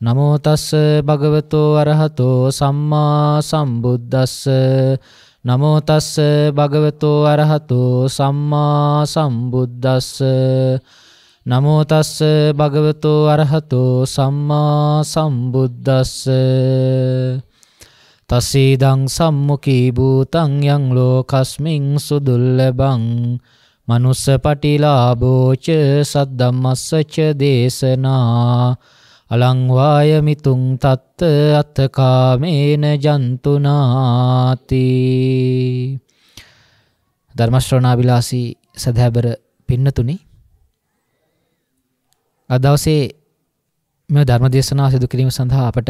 නමෝ තස්ස භගවතෝ අරහතෝ සම්මා සම්බුද්දස්ස නමෝ තස්ස භගවතෝ අරහතෝ සම්මා සම්බුද්දස්ස නමෝ තස්ස භගවතෝ අරහතෝ සම්මා සම්බුද්දස්ස තසීදං සම්මුඛී භූතං යං ලෝකස්මින් සුදුල්ලබං මනුස්ස පටිලාභෝ ච සද්දම්මස්ස ච දේශනා අලංවාය මිතුං තත්ත අත්තකාමේන ජන්තුනාති ධර්මශ්‍රවණාබිලාසී සදහැබර පින්නතුනි අද දවසේ මේ ධර්ම දේශනාව සිදු කිරීම සඳහා අපට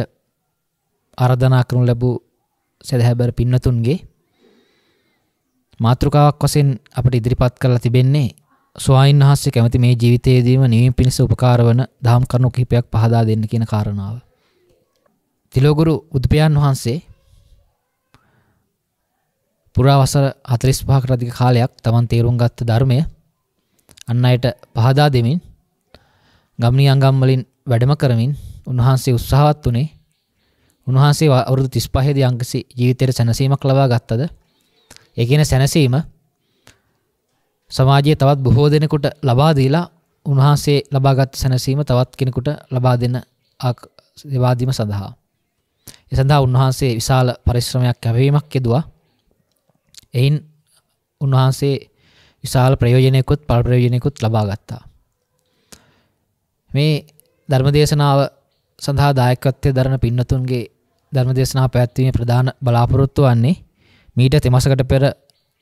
ආරාධනා කරනු ලැබූ සදහැබර පින්නතුන්ගේ මාතෘකාවක් වශයෙන් අපට ඉදිරිපත් කරලා තිබෙන්නේ ස්වායින් වහන්සේ කැමති මේ ජීවිතයේදීම නිවීම පිණිස උපකාර වන දහම් කරුණු කිහිපයක් පහදා දෙන්න කියන කාරණාව. තිලෝගුරු උද්පයන් වහන්සේ පුරා වසර 45කට අධික කාලයක් Taman තේරුම් ගත්ත ධර්මය අන් අයට පහදා දෙමින් ගම්නී අංගම් වලින් වැඩම කරමින් උන්වහන්සේ උත්සාහවත් වුණේ උන්වහන්සේ අවුරුදු 35 දී අංගසි ජීවිතයේ සැනසීමක් ලබා ගත්තද ඒ කියන සැනසීම සමාජයේ තවත් බොහෝ දෙනෙකුට ලබා දීලා උන්වහන්සේ ලබාගත් සැනසීම තවත් කෙනෙකුට ලබා දෙන දෙවාදීම සඳහා. ඒ සඳහා උන්වහන්සේ විශාල පරිශ්‍රමයක් කැපවීමක් යෙදුවා. එයින් උන්වහන්සේ විශාල ප්‍රයෝජනයකුත් පල ප්‍රයෝජනයකුත් ලබා ගත්තා. මේ ධර්මදේශනාව සඳහා දායකත්වය දරන පින්නතුන්ගේ ධර්මදේශනා පැවැත්වීමේ ප්‍රධාන බලාපොරොත්තු වන්නේ මීට තෙමසකට පෙර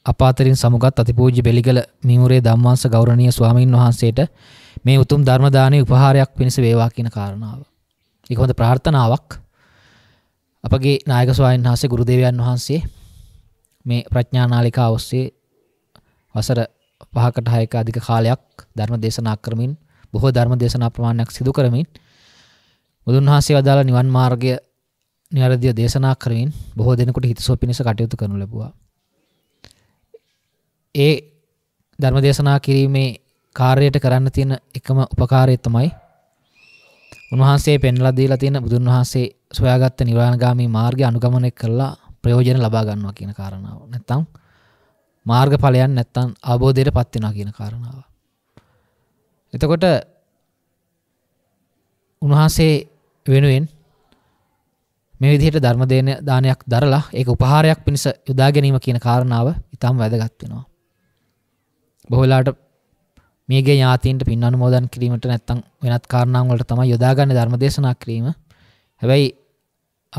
අපාතරින් සමුගත් අතිපූජ්‍ය බෙලිගල මිමුරේ ධම්මාංශ ගෞරවනීය ස්වාමීන් වහන්සේට මේ උතුම් ධර්ම දානයේ උපහාරයක් පිණිස වේවා කියන කාරණාව. ඒක හොඳ ප්‍රාර්ථනාවක්. අපගේ නායක ස්වාමීන් වහන්සේ ගුරුදේවයන් වහන්සේ මේ ප්‍රඥා නාලිකාව ඔස්සේ වසර 5කට 6ක අධික කාලයක් ධර්ම දේශනා කරමින් බොහෝ ධර්ම දේශනා ප්‍රමාණයක් සිදු කරමින් බුදුන් වහන්සේ වදාළ නිවන් මාර්ගය නිවැරදිව දේශනා කරමින් බොහෝ දෙනෙකුට හිතසුව පිණිස කටයුතු කරනු ලැබුවා. ඒ ධර්ම දේශනා කිරීමේ කාර්යයට කරන්න තියෙන එකම උපකාරය තමයි උන්වහන්සේ පෙන්ලා දීලා තියෙන බුදුන් වහන්සේ සොයාගත්ත නිර්වාණගාමී මාර්ගය අනුගමනය කරලා ප්‍රයෝජන ලබා ගන්නවා කියන කාරණාව. නැත්තම් මාර්ගඵලයන් නැත්තම් අවබෝධයට පත් වෙනවා කියන කාරණාව. එතකොට උන්වහන්සේ වෙනුවෙන් මේ විදිහට ධර්ම දානයක් දරලා ඒක උපහාරයක් පිණිස යොදා ගැනීම කියන කාරණාව ඊටම වැදගත් වෙනවා. බොහලාට මේගේ ඥාතීන්ට පින් අනුමෝදන් කිරීමට නැත්තං වෙනත් කාරණාවලට තම යොදාගන්න ධර්ම දේශනා කිරීම හැබැයි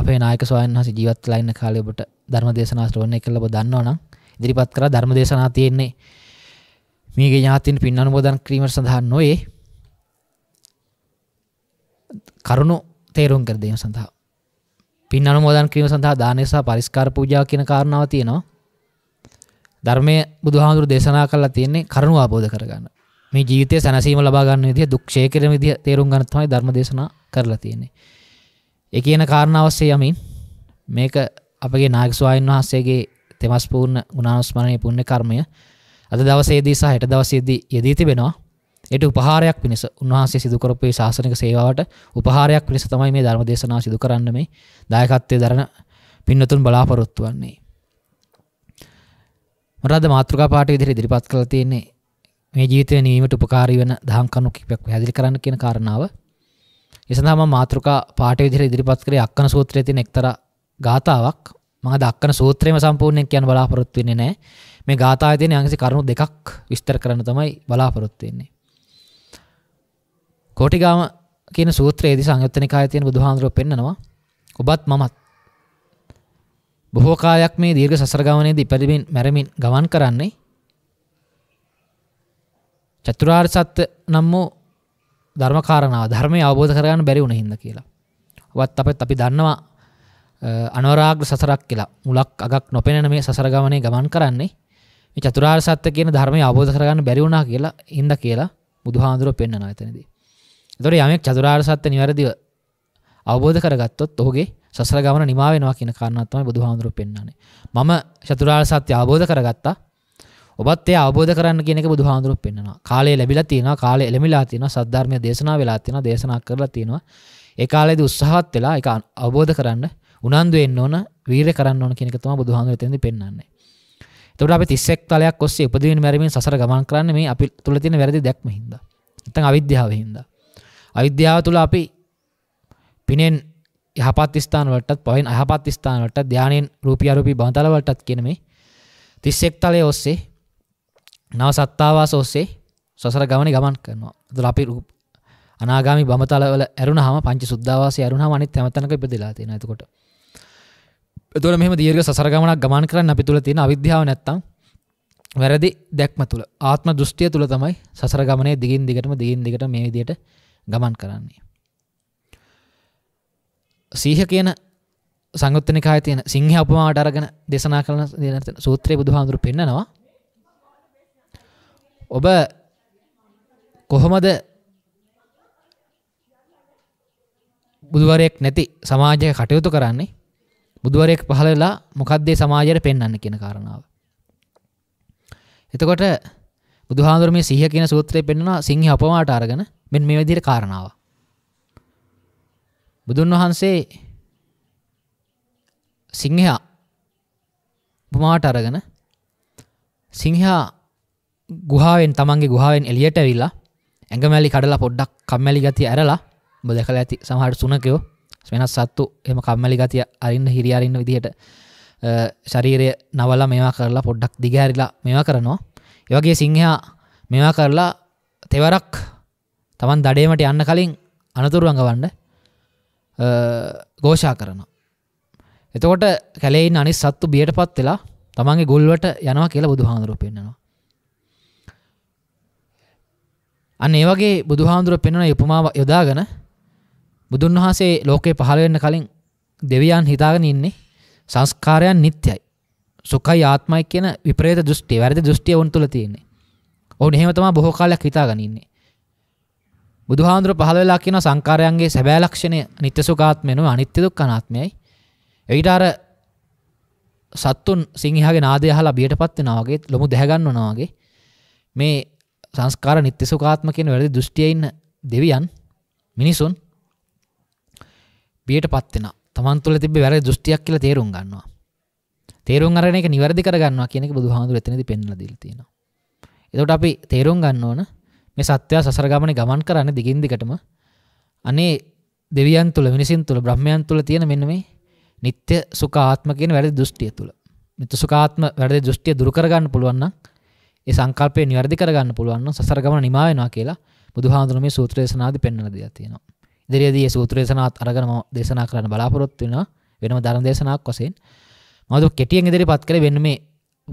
අපේ නායක ස්වාමීන් වහන්සේ ජීවත් වෙලා ඉන්න කාලේ ඔබට ධර්ම දේශනා ශ්‍රවණය කළ ඔබ දන්නවනම් ඉදිරිපත් කරලා ධර්ම දේශනා තියෙන්නේ මේගේ ඥාතීන්ට පින් අනුමෝදන් කිරීම සඳහා නොවේ කරුණු තේරුම් කර දීම සඳහා පින් අනුමෝදන් කිරීම සඳහා දානය සහ පරිස්කාර පූජාව කියන කාරණාව තියෙනවා ධර්මය බුදුහාමුදුරු දේශනා කරලා තියෙන්නේ කරුණු ආબોධ කරගන්න. මේ ජීවිතය සැනසීම ලබා ගන්න විදිය දුක් ක්ෂය කිරීම විදිය තේරුම් ගන්න තමයි ධර්ම දේශනා කරලා තියෙන්නේ. ඒ කියන කාරණාවස්සේ යමින් මේක අපගේ නායක ස්වාමීන් වහන්සේගේ තෙමස් පූර්ණ ගුණානුස්මරණයේ පුණ්‍ය කර්මය අද දවසේදී සහ හෙට දවසේදී යෙදී තිබෙනවා. ඒට උපහාරයක් පිණිස උන්වහන්සේ සිදු කරපු මේ ශාසනික සේවාවට උපහාරයක් පිණිස තමයි මේ ධර්ම දේශනාව සිදු කරන්න මේ දායකත්වයේ දරන පින්නතුන් බලාපොරොත්තු වෙන්නේ. මොරද මාතෘකා පාට විදිහට ඉදිරිපත් කරලා තියෙන්නේ මේ ජීවිතය නිවීමට උපකාරී වෙන දහම් කරුණු කිහිපයක් පැහැදිලි කරන්න කියන කාරණාව. ඒ සඳහා මම මාතෘකා පාට විදිහට ඉදිරිපත් කරේ අක්කන සූත්‍රයේ තියෙන එක්තරා ගාතාවක්. මම අද අක්කන සූත්‍රයම සම්පූර්ණයෙන් කියන්න බලාපොරොත්තු වෙන්නේ නැහැ. මේ ගාතාවේ තියෙන යම්කිසි කරුණු දෙකක් විස්තර කරන්න තමයි බලාපොරොත්තු වෙන්නේ. කෝටිගාම කියන සූත්‍රයේදී සංයුත්ත නිකායේ තියෙන බුදුහාඳුරෝ පෙන්නනවා ඔබත් මමත් බොහෝ කාලයක් මේ දීර්ඝ සසර ගමනේදී ඉපදෙමින් මැරෙමින් ගමන් කරන්නේ චතුරාර්ය සත්‍ය නම් වූ ධර්ම කාරණාව ධර්මය අවබෝධ කරගන්න බැරි වුණ හින්දා කියලා. ඔවත් අපිත් අපි දන්නවා අනවරාග්‍ර සසරක් කියලා. මුලක් අගක් නොපෙනෙන මේ සසර ගමනේ ගමන් කරන්නේ මේ චතුරාර්ය සත්‍ය කියන ධර්මය අවබෝධ කරගන්න බැරි වුණා කියලා හින්දා කියලා බුදුහාඳුරෝ පෙන්නනවා එතනදී. ඒතකොට යමෙක් චතුරාර්ය සත්‍ය නිවැරදිව අවබෝධ කරගත්තොත් ඔහුගේ සසර ගමන නිමාවෙනවා කියන කාරණාත්තමයි බුදුහාමුදුරුව පෙන්වන්නේ. මම චතුරාර්ය සත්‍ය අවබෝධ කරගත්තා. ඔබත් ඒ අවබෝධ කරන්න කියන එක බුදුහාමුදුරුව පෙන්වනවා. කාලය ලැබිලා තියෙනවා, කාලය එළමිලා තියෙනවා, සද්ධර්මය දේශනා වෙලා තියෙනවා, දේශනා කරලා තියෙනවා. ඒ කාලේදී උත්සාහවත් වෙලා ඒක අවබෝධ කරන්න උනන්දු වෙන්න ඕන, වීරය කරන්න ඕන කියන එක තමයි බුදුහාමුදුරුව එතෙන්දී පෙන්වන්නේ. එතකොට අපි 31 තලයක් ඔස්සේ උපදින මැරෙමින් සසර ගමන් කරන්නේ මේ අපි තුල තියෙන වැරදි දැක්ම හින්දා. නැත්නම් අවිද්‍යාව හින්දා. අවිද්‍යාව තුල අපි පිනෙන් යහපත් ස්ථානවලටත් පයින් අහපත් ස්ථානවලට ධානයෙන් රූපී අරූපී බන්තලවලටත් කියන මේ 31 තලයේ ඔස්සේ නව සත්තාවාස ඔස්සේ සසර ගමනේ ගමන් කරනවා. ඒතර අපි අනාගාමි බඹතලවල ඇරුණාම පංච සුද්ධාවාසයේ ඇරුණාම අනිත් හැමතැනක ඉපදෙලා තියෙනවා. එතකොට එතකොට මෙහෙම දීර්ඝ සසර ගමනක් ගමන් කරන්න අපි තුල තියෙන අවිද්‍යාව නැත්තම් වැරදි දැක්ම තුල ආත්ම දෘෂ්ටිය තුල තමයි සසර ගමනේ දිගින් දිගටම දිගින් දිගට මේ විදිහට ගමන් කරන්නේ. සීහ කියන සංගුත්තනිකාය තියෙන සිංහ අපමාට අරගෙන දෙසනා කරන සූත්‍රය බුදුහාඳුරු පෙන්නනවා ඔබ කොහොමද බුදුවරයෙක් නැති සමාජය කටයුතු කරන්නේ බුදුවරයෙක් පහලලා මොකක්දේ සමාජයට පෙන්වන්න කියන කාරණාව. එතකොට බුදුහාඳුර මේ සිහිය කියන සූත්‍රය පෙන්වනවා සිංහ අපමාට අරගෙන මෙන්න මේ විදිහට කාරණාව. බුදුන් වහන්සේ සිංහයා උපමාවට අරගෙන සිංහයා ගුහාවෙන් තමන්ගේ ගුහාවෙන් එළියට ඇවිල්ලා ඇඟමැලි කඩලා පොඩ්ඩක් කම්මැලි ගතිය ඇරලා ඔබ දැකලා ඇති සමහරට සුනකයෝ වෙනස් සත්තු එහෙම කම්මැලි ගතිය අරින්න හිරිය අරින්න විදිහට ශරීරය නවලා මේවා කරලා පොඩ්ඩක් දිගහැරිලා මේවා කරනවා. ඒ වගේ සිංහයා මේවා කරලා තෙවරක් Taman දඩේමට යන්න කලින් අනතුරු අඟවන්න ගෝෂා කරන. එතකොට කැලෙයින් අනි සත්තු බියට පත් වෙලා තමන්ගේ ගොල්වට යනවා කියලා බුදු හාමුදුරුව පෙන්නවා. අන්න ඒ වගේ බුදු හාමුදුරුව පෙන්වන උපමාව යොදාගෙන බුදුන් වහන්සේ ලෝකේ පහළ වෙන්න කලින් දෙවියන් හිතාගෙන ඉන්නේ සංස්කාරයන් නිත්‍යයි. සුඛයි ආත්මයි කියන විප්‍රේත දෘෂ්ටිය, වැරදි දෘෂ්ටිය වුන් තුල තියෙන්නේ. ඔවුන් එහෙම තමයි බොහෝ කාලයක් හිතාගෙන ඉන්නේ. බුදුහාඳුර පහළ වෙලා කියන සංකාරයන්ගේ සැබෑ ලක්ෂණය නිත්‍ය සුඛාත්මයනෝ අනිත්‍ය දුක්ඛ අනාත්මයයි. එවිට අර සත්තුන් සිංහයාගේ නාදය අහලා බියටපත් වෙනවා වගේ ලොමු දැහ ගන්නවා වගේ මේ සංස්කාර නිත්‍ය සුඛාත්ම කියන වැරදි දෘෂ්ටියේ ඉන්න දෙවියන් මිනිසුන් බියටපත් වෙනවා. Taman තුල තිබ්බ වැරදි දෘෂ්ටියක් කියලා තේරුම් ගන්නවා. තේරුම් අරගෙන ඒක නිවැරදි කරගන්නවා කියන එක බුදුහාඳුර එතනදී පෙන්වලා දීලා තියෙනවා. එතකොට අපි තේරුම් ගන්න ඕන මේ සත්‍යයා සසර ගමන ගමන් කරන්න දිගින් දිගටම අනේ දෙවියන් තුළ මිනිසින් තුළ බ්‍රහ්මයන් තුළ තියෙන මෙන්න මේ නිත්‍ය සුඛාත්ම කියන වැරදි දෘෂ්ටිය තුළ නිත්‍ය සුඛාත්ම වැරදි දෘෂ්ටිය දුරු කරගන්න පුළුවන් නම් ඒ සංකල්පය නිවැරදි කරගන්න පුළුවන් නම් සසර ගමන නිමා වෙනවා කියලා බුදුහාඳුන මේ සූත්‍ර දේශනාදී පෙන්වලා දීලා තියෙනවා. ඉදිරියේදී මේ සූත්‍ර දේශනාවත් අරගෙන මම දේශනා කරන්න බලාපොරොත්තු වෙනවා වෙනම ධර්ම දේශනාවක් වශයෙන්. මම දුක් කෙටියෙන් ඉදිරිපත් කරේ වෙන මේ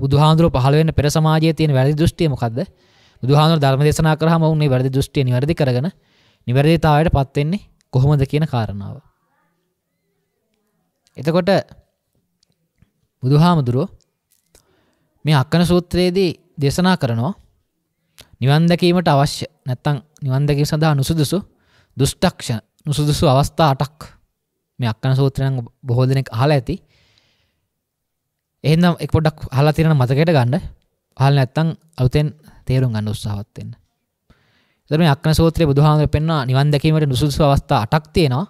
බුදුහාඳුර පහළ වෙන්න පෙර සමාජයේ තියෙන වැරදි දෘෂ්ටිය මොකද්ද? බුදුහාමුදුර ධර්ම දේශනා කරාම උන් මේ වැරදි දෘෂ්ටිය නිවැරදි කරගෙන නිවැරදිතාවයට පත් වෙන්නේ කොහොමද කියන කාරණාව. එතකොට බුදුහාමුදුරෝ මේ අක්කන සූත්‍රයේදී දේශනා කරනවා නිවන් දැකීමට අවශ්‍ය නැත්නම් නිවන් දැකීම සඳහා නුසුදුසු දුෂ්ටක්ෂණ නුසුදුසු අවස්ථා 8ක් මේ අක්කන සූත්‍රය නම් බොහෝ දෙනෙක් අහලා ඇති. එහෙනම් එක පොඩ්ඩක් අහලා තියෙන මතකයට ගන්න. අහලා නැත්නම් අලුතෙන් තේරුම් ගන්න උත්සාහවත් වෙන්න. ඒතර මේ අක්කන සූත්‍රයේ බුදුහාමර පෙන්වන නිවන් දැකීමට නුසුදුසු අවස්ථා 8ක් තියෙනවා.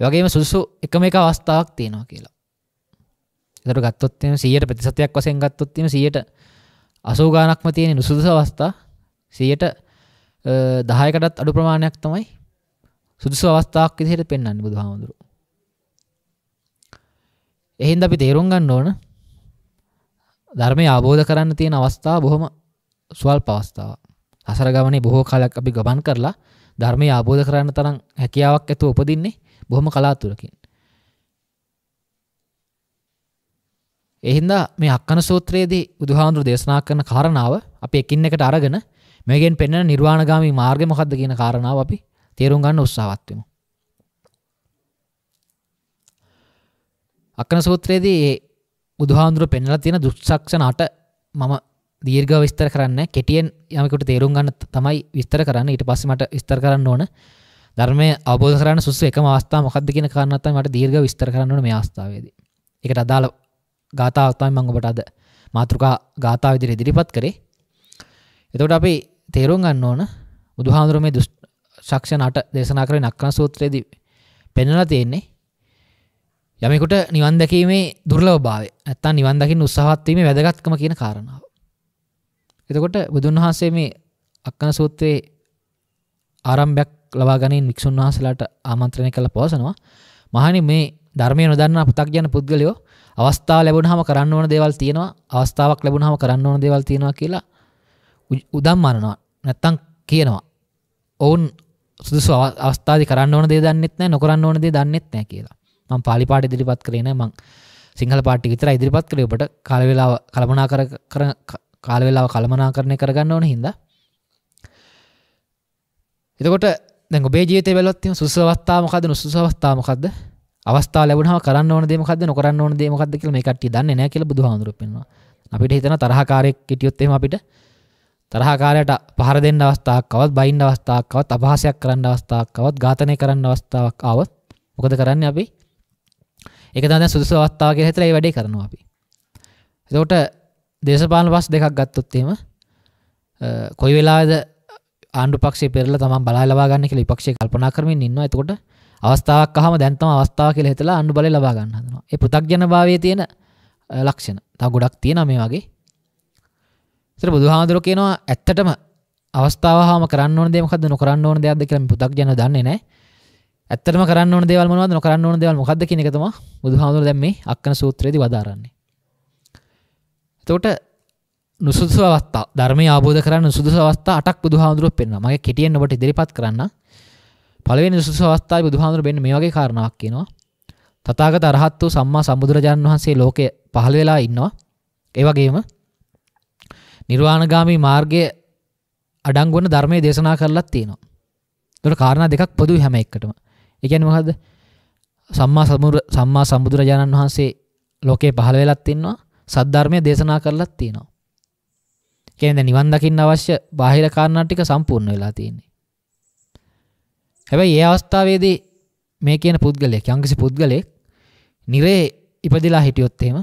ඒ වගේම සුදුසු එකම එක අවස්ථාවක් තියෙනවා කියලා. ඒතර ගත්තොත් එහෙම 100ට ප්‍රතිශතයක් වශයෙන් ගත්තොත් එහෙම 100ට 80 ගාණක්ම තියෙන නුසුදුසු අවස්ථා 100ට 10කටත් අඩු ප්‍රමාණයක් තමයි සුදුසු අවස්ථාවක් විදිහට පෙන්වන්නේ බුදුහාමුදුරුවෝ. එහෙනම් අපි තේරුම් ගන්න ඕන ධර්මය අවබෝධ කරන්න තියෙන අවස්ථා බොහොම ස්වල් පවස්ථාව. හසර ගමනේ බොහෝ කාලයක් අපි ගමන් කරලා ධර්මය ආබෝධ කරන්න තරම් හැකියාවක් ඇතුව උපදින්නේ බොහොම කලාතුරකින්. එහින්දා මේ අක්කන සූත්‍රයේදී බුදුහාඳුරු දේශනා කරන කාරණාව අපි එකින් එකට අරගෙන මේකෙන් පෙන්වන නිර්වාණගාමී මාර්ගය මොකක්ද කියන කාරණාව අපි තේරුම් ගන්න උත්සාහවත් වෙමු. අක්කන සූත්‍රයේදී බුදුහාඳුරු පෙන්වලා තියෙන දුක්සක්ෂණ අට මම දීර්ග විස්තර කරන්න කෙටියෙන් යමකට තේරුම් ගන්න තමයි විස්තර කරන්න ඊට පස්සමට විස්තර කරන්න ඕන ධර්මය අබෝධ කරන්න සුස එක අවස්ථා මොකක්ද කියන කරන්නත් මට දීර්ග විස්තර කරන්නන මේ අවස්ථාවේද එකට අදාළ ගාතාවත්තයි මංගොට අද මාතෘකා ගාථාව විදිර ඉදිරිපත් කරේ එතකොට අපි තේරුම් ගන්න ඕන බුදුහාමුදුරුව මේ දුෂ්ට ශක්ෂණට දේශනා කරන අක්කන සූත්‍රයේද පෙන්නලා තියෙන්නේ යමෙකුට නිවන් දැකීමේ දුර්ලභභාවය නැත්තම් නිවන් දකින්න උත්සාහවත් වීමේ වැදගත්කම කියන කාරණාව. එතකොට බුදුන් වහන්සේ මේ අක්කන සූත්‍රයේ ආරම්භයක් ලබා ගනින් වික්ෂුන් වහන්සේලාට ආමන්ත්‍රණය කළ පවසනවා. මහණනි මේ ධර්මය නොදන්නා පු탁ජන පුද්ගලයෝ අවස්ථාව ලැබුණාම කරන්න ඕන දේවල් තියෙනවා, අවස්ථාවක් ලැබුණාම කරන්න ඕන දේවල් තියෙනවා කියලා උදම්මනනවා. නැත්තම් කියනවා. ඔවුන් සුදුසු අවස්ථාවේ කරන්න ඕන දේ දන්නෙත් නැහැ, නොකරන්න ඕන දේ දන්නෙත් නැහැ කියලා. මම පාලි පාඩ ඉදිරිපත් කරේ නැහැ. මම සිංහල පාටි විතර ඉදිරිපත් කළේ ඔබට කාල වේලාව කලමනා කර කර කාලවෙලාව කළමනා කරණය කරගන්න ඕන හිද එතකොට දැ ඔබේ ජීත වෙලොත්ම සුසවස්ථාමකද නුසුසවස්ථාමකක්ද අවස්ථා ලැබුණහ කරන්න ඕන දෙමකද නොරන්න ඕන දෙමකද කියල මේ කට්ටි දන්න නෑ කියල බුදුහාඳුර පෙන්වා අපිට හිතන තරහකාරයක් කිටියොත්තෙම අපිට තරහකාරයට පහර දෙන්න අවස්ථාවක්කවත් බයින්න අවස්ථාවක්කවත් අභාසයක් කරන්න අවස්ථාවක්කවත් ඝාතනය කරන්න අවස්ථාවක් ආවත් මොකද කරන්න අපි ඒක තමයි සුදුසු අවස්ථාව කියලා හිතලා ඒ වැඩේ කරනවා අපි එතකොට දේශපාන පස් දෙකක් ගත්තොත්තේම කොයි වෙලාද ආණ්ඩු පක්ෂේ පෙරල තම බලාලවා ගන්න කියල පක්ෂ කල්පනා කරමින් ඉන්න එතකොට අවස්ථාවක් හම දැන්තම අවස්ථාව කියල හිතලා අන්ඩු බල ලබා ගන්න හදනවා ඒ පෘතක්ජන භාවය තියෙන ලක්ෂණ තා ගොඩක් තියෙන මේ වගේ සර බුදුහාදුර කියනවා ඇත්තටම අවස්ථාවම කරන්න දෙමකද නොකරන්න ඕන දෙයක් කරම පුතක්ජන දන්නේ නෑ ඇත්තම කරන්න දේවල් මොවද නොකරන්න ඕන දෙවල් මොකද කියනකතම බුදුහාදුර දැම්ම අක්කන සූත්‍රයේදී වදාරන්නේ තෝට නුසුදු අවස්ථා ධර්මය අබෝධ කරන්න සුදු අවස්ථා අටක් බුදු හාමුදුරුව පෙන්න්න මගේ කෙටියෙන් ඔබට ඉදිරිපත් කරන්න පළවෙනි සුසු අවස්ථායි බුදුහාමුදුරුව වෙන්න මේ වගේ කාරණාවක් කියනවා තථාගත අරහත් වූ සම්මා සම්බුදුරජාණන් වහන්සේ ලෝකේ පහළ වෙලා ඉන්නවා ඒ වගේම නිර්වාණගාමී මාර්ගයේ අඩංගු වන ධර්මයේ දේශනා කරලත් තියෙනවා ඒතකොට කාරණා දෙකක් පොදුයි හැම එකටම ඒ කියන්නේ මොකද්ද සම්මා සම්මා සම්බුදුරජාණන් වහන්සේ ලෝකේ පහළ වෙලත් ඉන්නවා සද්ධර්මය දේශනා කරලත් තියෙනවා. කියන්නේ නිවන් දකින්න අවශ්‍ය බාහිර කාරණා ටික සම්පූර්ණ වෙලා තියෙන්නේ. හැබැයි ඒ අවස්ථාවේදී මේ කියන පුද්ගලයෙක් යම්කිසි පුද්ගලයෙක් නිරේ ඉපදිලා හිටියොත් එහෙම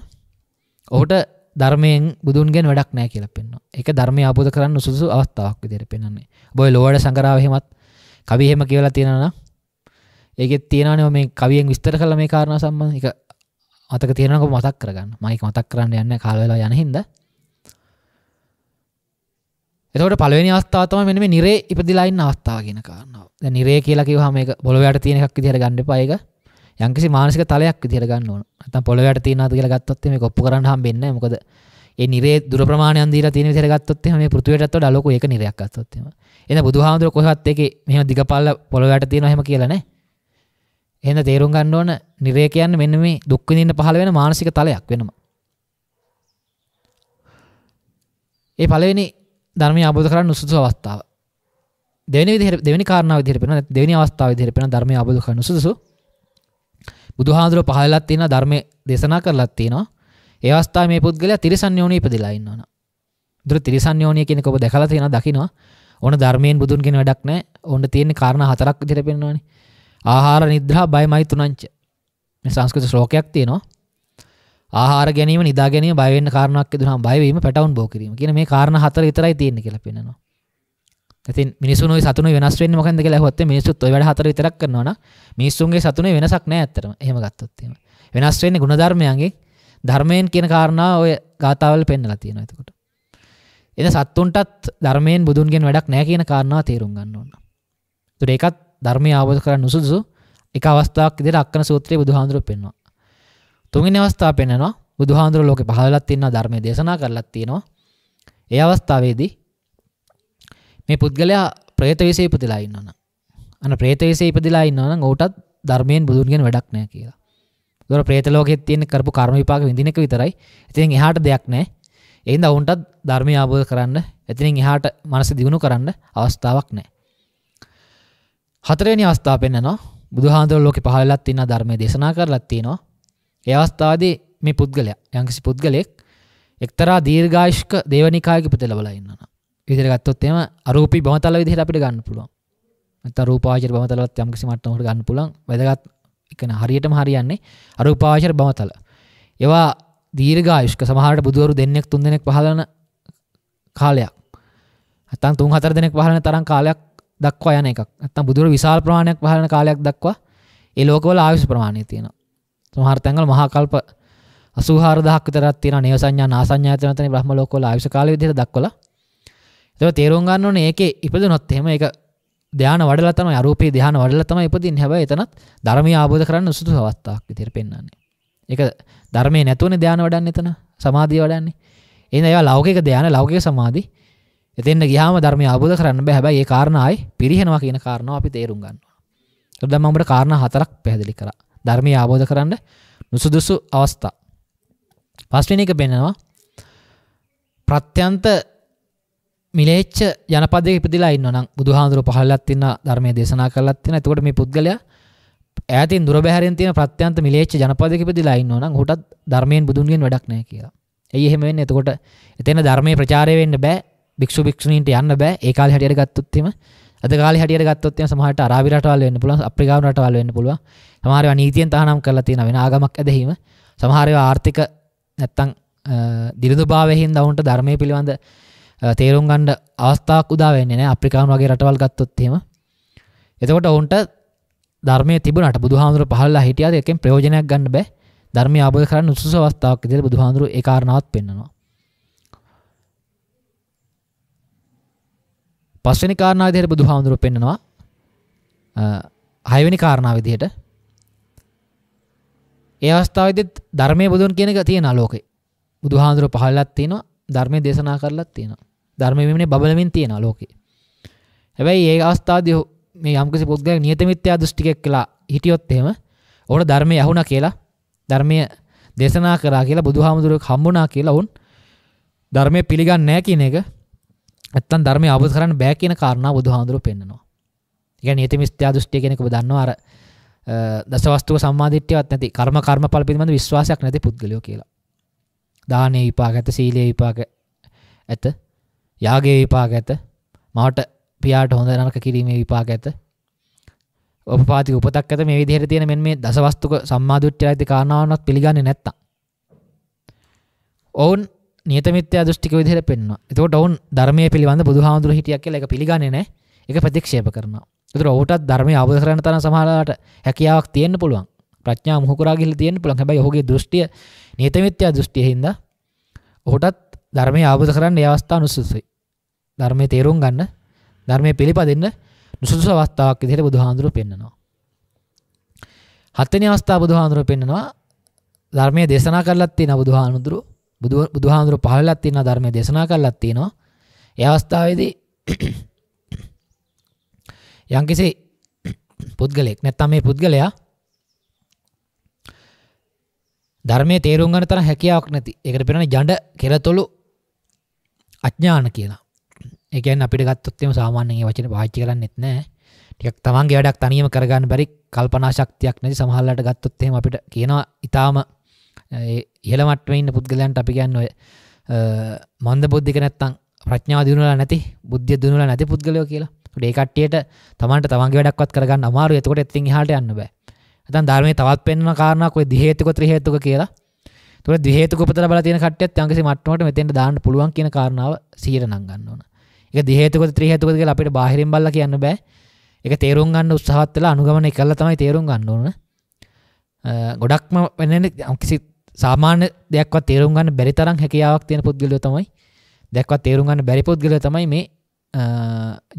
ඔහුට ධර්මයෙන් බුදුන්ගෙන් වැඩක් නැහැ කියලා පෙන්වනවා. ඒක ධර්මය ආපෝද කරන්න සුදුසු අවස්ථාවක් විදිහට පෙන්වන්නේ. ඔබ ඔය ලෝවැඩ සංගරාව එහෙමත් කවි එහෙම කියලා තියෙනවා නම් ඒකෙත් තියෙනවනේ මේ කවියෙන් විස්තර කළ මේ කාරණා සම්බන්ධ. ඒක අතක තියෙනක මතක් කරගන්න මයික මතක් කරන්න යන්න කාලවෙලා යන හිද එතට පලවෙනි අස්ථාතම මෙම නිරේ ඉපදිලයින්න අවස්ථාගෙන කරන්නවා නිරේ කියලකිව හම එක බොලොවැට තියෙනෙක් දිර ගණඩ පායක යංකිසි මානසික තලයක් දිර ගන්න ඕන ඇත පොලොවැට තියෙන කියල ගත්තොත් මේ කොප්පු කරන්න හම් බෙන්න මොකද ඒ නිරේ දුර ප්‍රමාණය දීර තින රගත්තොත් මේ පෘතුවයටත් ඩලොක එක නිරයක් අත්තොත්ම එන බුදුහාමුදුර කොහත් එක මෙම දිග පල්ල පොළොවැට තියෙන හෙම කියලනෑ එන තේරුම් ගන්න ඕන නිරය කියන්න මෙන්න මේ දුක් විඳින්න පහළ වෙන මානසික තලයක් වෙනවා. ඒ පළවෙනි ධර්මය අවබෝධ කරගන්න උසුසු අවස්ථාව. දෙවෙනි විදිහට දෙවෙනි කාරණාව විදිහට පේනවා දෙවෙනි අවස්ථාව විදිහට පේනවා ධර්මය අවබෝධ කරගන්න උසුසු. බුදුහාඳුර පහළලා තියෙනවා ධර්මයේ දේශනා කරලා තියෙනවා. ඒ අවස්ථාවේ මේ පුද්ගලයා තිරිසන් යෝනිය ඉපදලා ඉන්නවා. බුදුර තිරිසන් යෝනිය කියන එක ඔබ දැකලා තියෙනවා දකින්නවා. ඕන ධර්මයෙන් බුදුන් කියන වැඩක් නැහැ. ඕන තියෙන්නේ කාරණා හතරක් විදිහට පේනවනේ. ආහාර නිද්‍රා බයමයි තුනංච මේ සංස්කෘත ශ්ලෝකයක් තියෙනවා ආහාර ගැනීම නිදා ගැනීම බය වෙන්න කාරණාවක් ඉදුනහම බය වීම පැටවුන් බෝ කිරීම කියන මේ කාරණා හතර විතරයි තියෙන්නේ කියලා පෙන්නනවා. ඉතින් මිනිසුන් ওই සතුනේ වෙනස් වෙන්නේ මොකෙන්ද කියලා අහුවත් මිනිස්සුත් ওই වැඩ හතර විතරක් කරනවා නම් මිනිස්සුන්ගේ සතුනේ වෙනසක් නැහැ ඇත්තටම. එහෙම ගත්තොත් එහෙම. වෙනස් වෙන්නේ ಗುಣධර්මයන්ගේ ධර්මයෙන් කියන කාරණා ඔය ගාතාවල පෙන්නලා තියෙනවා එතකොට. එන සත්තුන්ටත් ධර්මයෙන් බුදුන්ගෙන් වැඩක් නැහැ කියන කාරණාව තේරුම් ගන්න ඕන. ඒත් ඒකත් ධර්මය අවබෝධ කරන්න නුසුදුසු එක අවස්ථාවක් විදිහට අක්කන සූත්‍රයේ බුදුහාඳුර පෙන්වනවා. තුන්වෙනි අවස්ථාව පෙන්වනවා බුදුහාඳුර ලෝකේ පහලලා තියෙනවා ධර්මයේ දේශනා කරලා තියෙනවා. ඒ අවස්ථාවේදී මේ පුද්ගලයා ප්‍රේත විශ්ේ ඉපදලා ඉන්නවනම් අන්න ප්‍රේත විශ්ේ ඉපදලා ඉන්නවනම් ඌටත් ධර්මයෙන් බුදුන් ගැන වැඩක් නැහැ කියලා. ඒතර ප්‍රේත ලෝකයේ තියෙන කරපු කර්ම විපාක විඳින එක විතරයි. ඉතින් එහාට දෙයක් නැහැ. ඒ හින්දා ඌන්ටත් ධර්මය අවබෝධ කරන්න, එතනින් එහාට මනස දියුණු කරන්න අවස්ථාවක් නැහැ. හතරෙනි අවස්ථාව පෙන්නවා බුදුහාඳුර ලෝකෙ පහළලත් තියෙන ධර්මයේ දේශනා කරලත් තියෙනවා. ඒ අවස්ථාවේදී මේ පුද්ගලයා යම්කිසි පුද්ගලෙක් එක්තරා දීර්ඝායුෂ්ක දේවනිකායක ඉපත ලැබලා ඉන්නවා. විදිහට ගත්තොත් එහෙම අරූපී බවතල විදිහට අපිට ගන්න පුළුවන්. නැත්නම් රූපාවචර බවතලවත් යම්කිසි මට්ටමකට ගන්න පුළුවන්. වැදගත් එකන හරියටම හරියන්නේ අරූපාවචර බවතල. ඒවා දීර්ඝායුෂ්ක සමහරට බුදුවරු දෙන්නෙක් තුන් දෙනෙක් පහළන කාලයක්. නැත්නම් තුන් හතර දෙනෙක් පහළන තරම් කාලයක් දක්වා යන එකක් ඇත්තම් බුදුර විශාල ප්‍රමාණයක් පහළන කාලයක් දක්වා ඒ ලෝකවල ආයුෂ ප්‍රමාණය තියෙනවා. සමහර තැන්වල මහා කල්ප 84000ක් විතරක් තියෙනවා නේව සංඥා නාසඤ්ඤා යන තැන බ්‍රහ්ම ලෝකවල ආයුෂ කාලය විදිහට දක්වලා. ඒක තේරුම් ගන්න ඕනේ ඒකේ ඉපදුනොත් එහෙම ඒක ධ්‍යාන වඩලා තමයි අරූපී ධ්‍යාන වඩලා තමයි ඉපදින්නේ. හැබැයි එතනත් ධර්මය ආબોධ කරන්න සුදුසු අවස්ථාවක් විදිහට පෙන්වන්නේ. ඒක ධර්මයේ නැතුවනේ ධ්‍යාන වඩන්නේ එතන. සමාධිය වඩන්නේ. එහෙනම් ඒවා ලෞකික ධ්‍යාන ලෞකික සමාධි එතින්න ගියාම ධර්මය අබුද කරන්න බැ හැබයි ඒ කාරණයි පිරිහෙනවා කියන කාරණාව අපි තේරුම් ගන්නවා ද මට කාරණ හතරක් පැහැදිලි කර ධර්මය ආබෝධ කරන්න නුසුදුසු අවස්ථා පස්ටන එක පෙන්නවා ප්‍රත්‍යන්ත මිලේච්ච ජනපදය ඉපදිලා ඉන්න නම් බුදුහාන්දුරු පහල්ලත්තින්න ධර්මය දේශනා කරලත්තින ඇතකොට මේ පුද්ගලය ඇතින් දුරබැහරෙන් තින ප්‍රත්‍යන්ත මිලේච්ච ජනපදකිපදිලා ඉන්න නම් හොටත් ධර්මයෙන් බුදුන්ගෙන් වැඩක් නෑ කියලා ඒ එහෙම වෙන්න එතකොට එතන ධර්මය ප්‍රචාරය වෙන්න බෑ භික්ෂු භික්ෂණීන්ට යන්න බෑ ඒ කාලේ හැටියට ගත්තොත්ම අද කාලේ හැටියට ගත්තොත් එහෙනම් සමහරට අරාබි රටවල් වෙන්න පුළුවන් අප්‍රිකානු රටවල් වෙන්න පුළුවන් සමහර ඒවා නීතියෙන් තහනම් කරලා තියෙන වෙන ආගමක් ඇදහිම සමහර ඒවා ආර්ථික නැත්තම් දිරිඳුභාවයෙන් හින්දා ඔවුන්ට ධර්මයේ පිළිබඳ තේරුම් ගන්න අවස්ථාවක් උදා වෙන්නේ නැහැ අප්‍රිකානු වගේ රටවල් ගත්තොත් එහෙම එතකොට ඔවුන්ට ධර්මයේ තිබුණාට බුදුහාමුදුර පහළලා හිටියාද එකෙන් ප්‍රයෝජනයක් ගන්න බෑ ධර්මය අවබෝධ කරගන්න උසස් අවස්ථාවක් ඉදිරියට බුදුහාමුදුර ඒ කාරණාවත් පෙන්වනවා පස්වෙනි කාරණාව විදිහට බුදුහාමුදුරු පෙන්නනවා හයවෙනි කාරණාව විදිහට ඒ අවස්ථාවේදීත් ධර්මයේ බුදුන් කියන එක තියෙන ආලෝකේ බුදුහාමුදුරු පහළලක් තියෙනවා ධර්මයේ දේශනා කරලක් තියෙනවා ධර්මයේ මෙන්නේ බබලමින් තියෙන ආලෝකේ හැබැයි ඒ අවස්ථාවේදී මේ යම්කිසි පුද්ගලයෙක් නියත මිත්‍යා දෘෂ්ටිකයක් කියලා හිටියොත් එහෙම ඕන ධර්මයේ අහුණා කියලා ධර්මයේ දේශනා කරා කියලා බුදුහාමුදුරුවෙක් හම්බුණා කියලා වුන් ධර්මයේ පිළිගන්නේ නැහැ කියන එක ඇත්තන් ධර්ම අවබෝධ කරන්න බෑ කියන කාරණා බුදුහාඳුරු පෙන්නනවා. කියන්නේ ඒති මිත්‍යා දෘෂ්ටිය කෙනෙක් ඔබ දන්නවා අර දසවස්තුක සම්මාදිට්ඨියවත් නැති කර්ම කර්මඵල පිළිබඳ විශ්වාසයක් නැති පුද්ගලයෝ කියලා. දානයේ විපාක ඇත, සීලයේ විපාක ඇත, යාගයේ විපාක ඇත, මවට පියාට හොඳ නරක කිරීමේ විපාක ඇත. උපපාතික උපතක් ඇත මේ විදිහට තියෙන මෙන්න මේ දසවස්තුක සම්මාදිට්ඨිය ඇති කාරණාවනවත් පිළිගන්නේ නැත්තම්. ඔවුන් නීතමිත්‍යා දෘෂ්ටික විදිහට පෙන්වනවා. එතකොට ඔවුන් ධර්මයේ පිළිබඳ බුදුහාමුදුරු හිටියක් කියලා ඒක පිළිගන්නේ නැහැ. ඒක ප්‍රතික්ෂේප කරනවා. ඒතර ඔහුටත් ධර්මයේ අවබෝධ කරගන්න තරම් සමහරලාට හැකියාවක් තියෙන්න පුළුවන්. ප්‍රඥා මුහු කරා ගිහිල්ලා තියෙන්න පුළුවන්. හැබැයි ඔහුගේ දෘෂ්ටිය නීතමිත්‍යා දෘෂ්ටිය හින්දා ඔහුටත් ධර්මයේ අවබෝධ කරන්න ඒ අවස්ථාව නුසුසුයි. ධර්මයේ තේරුම් ගන්න ධර්මයේ පිළිපදින්න නුසුසු අවස්ථාවක් විදිහට බුදුහාමුදුරු පෙන්වනවා. හත්වෙනි අවස්ථාව බුදුහාමුදුරු පෙන්වනවා ධර්මයේ දේශනා කරලත් තියෙන බුදුහාමුදුරුවෝ බුදු බුදුහාඳුර පහලලක් තියෙනවා ධර්මයේ දේශනා කළාක් තියෙනවා. ඒ අවස්ථාවේදී යම්කිසි පුද්ගලෙක් නැත්නම් මේ පුද්ගලයා ධර්මයේ තේරුම් ගන්න තරම් හැකියාවක් නැති. ඒකට පෙරන්නේ ජඬ කෙරතොළු අඥාන කියලා. ඒ කියන්නේ අපිට ගත්තොත් එimhe සාමාන්‍යයෙන් මේ වචනේ පාවිච්චි කරන්නෙත් නැහැ. ටිකක් තමන්ගේ වැඩක් තනියම කරගන්න බැරි කල්පනා ශක්තියක් නැති සමහරලාට ගත්තොත් එහෙම අපිට කියනවා ඊටාම ඉහළ මට්ටමඉන්න පුද්ගලයන්ට අපි ගන්න ඔය මන්ද බුද්ධික නැත්තං ප්‍රඥාව දියුණලා නැති බුද්ධ දුනල නැති පුද්ගලයෝ කියලා ඒකට්ටියට තමන්ට තමන්ගේ වැඩක්වත් කරගන්න අමාරු එතකොට ඇත්තින් හට යන්න බෑ ඇතන් ධර්මය තවත් පෙන්න්න කාරණක් ඔය දිහේතුක ත්‍රහේතුක කියලා තුර දිහේතුක පතර බල තින කට්ටත් යන්ගේ මට්මට මෙතෙන්ට දාන්න පුළුවන් කියන කාරණාව සීර නංගන්න ඕන එක දිහේතුක ත්‍රහේතුක කියලා අපිට බාහිරින් බල්ල කියන්න බෑ එක තේරුම් ගන්න උත්සාහත් වෙලා අනුගමනය කළා තමයි තේරුම් ගන්න ඕන ගොඩක්ම වෙන කිසි සාමාන්‍ය දෙයක්ව තේරුම්ගන්න බැරි තරම් හැකියාවක් තියෙන පුද්ගලය තමයි දැක්වත් තේරුම්ගන්න බැරි පුද්ගල තමයි මේ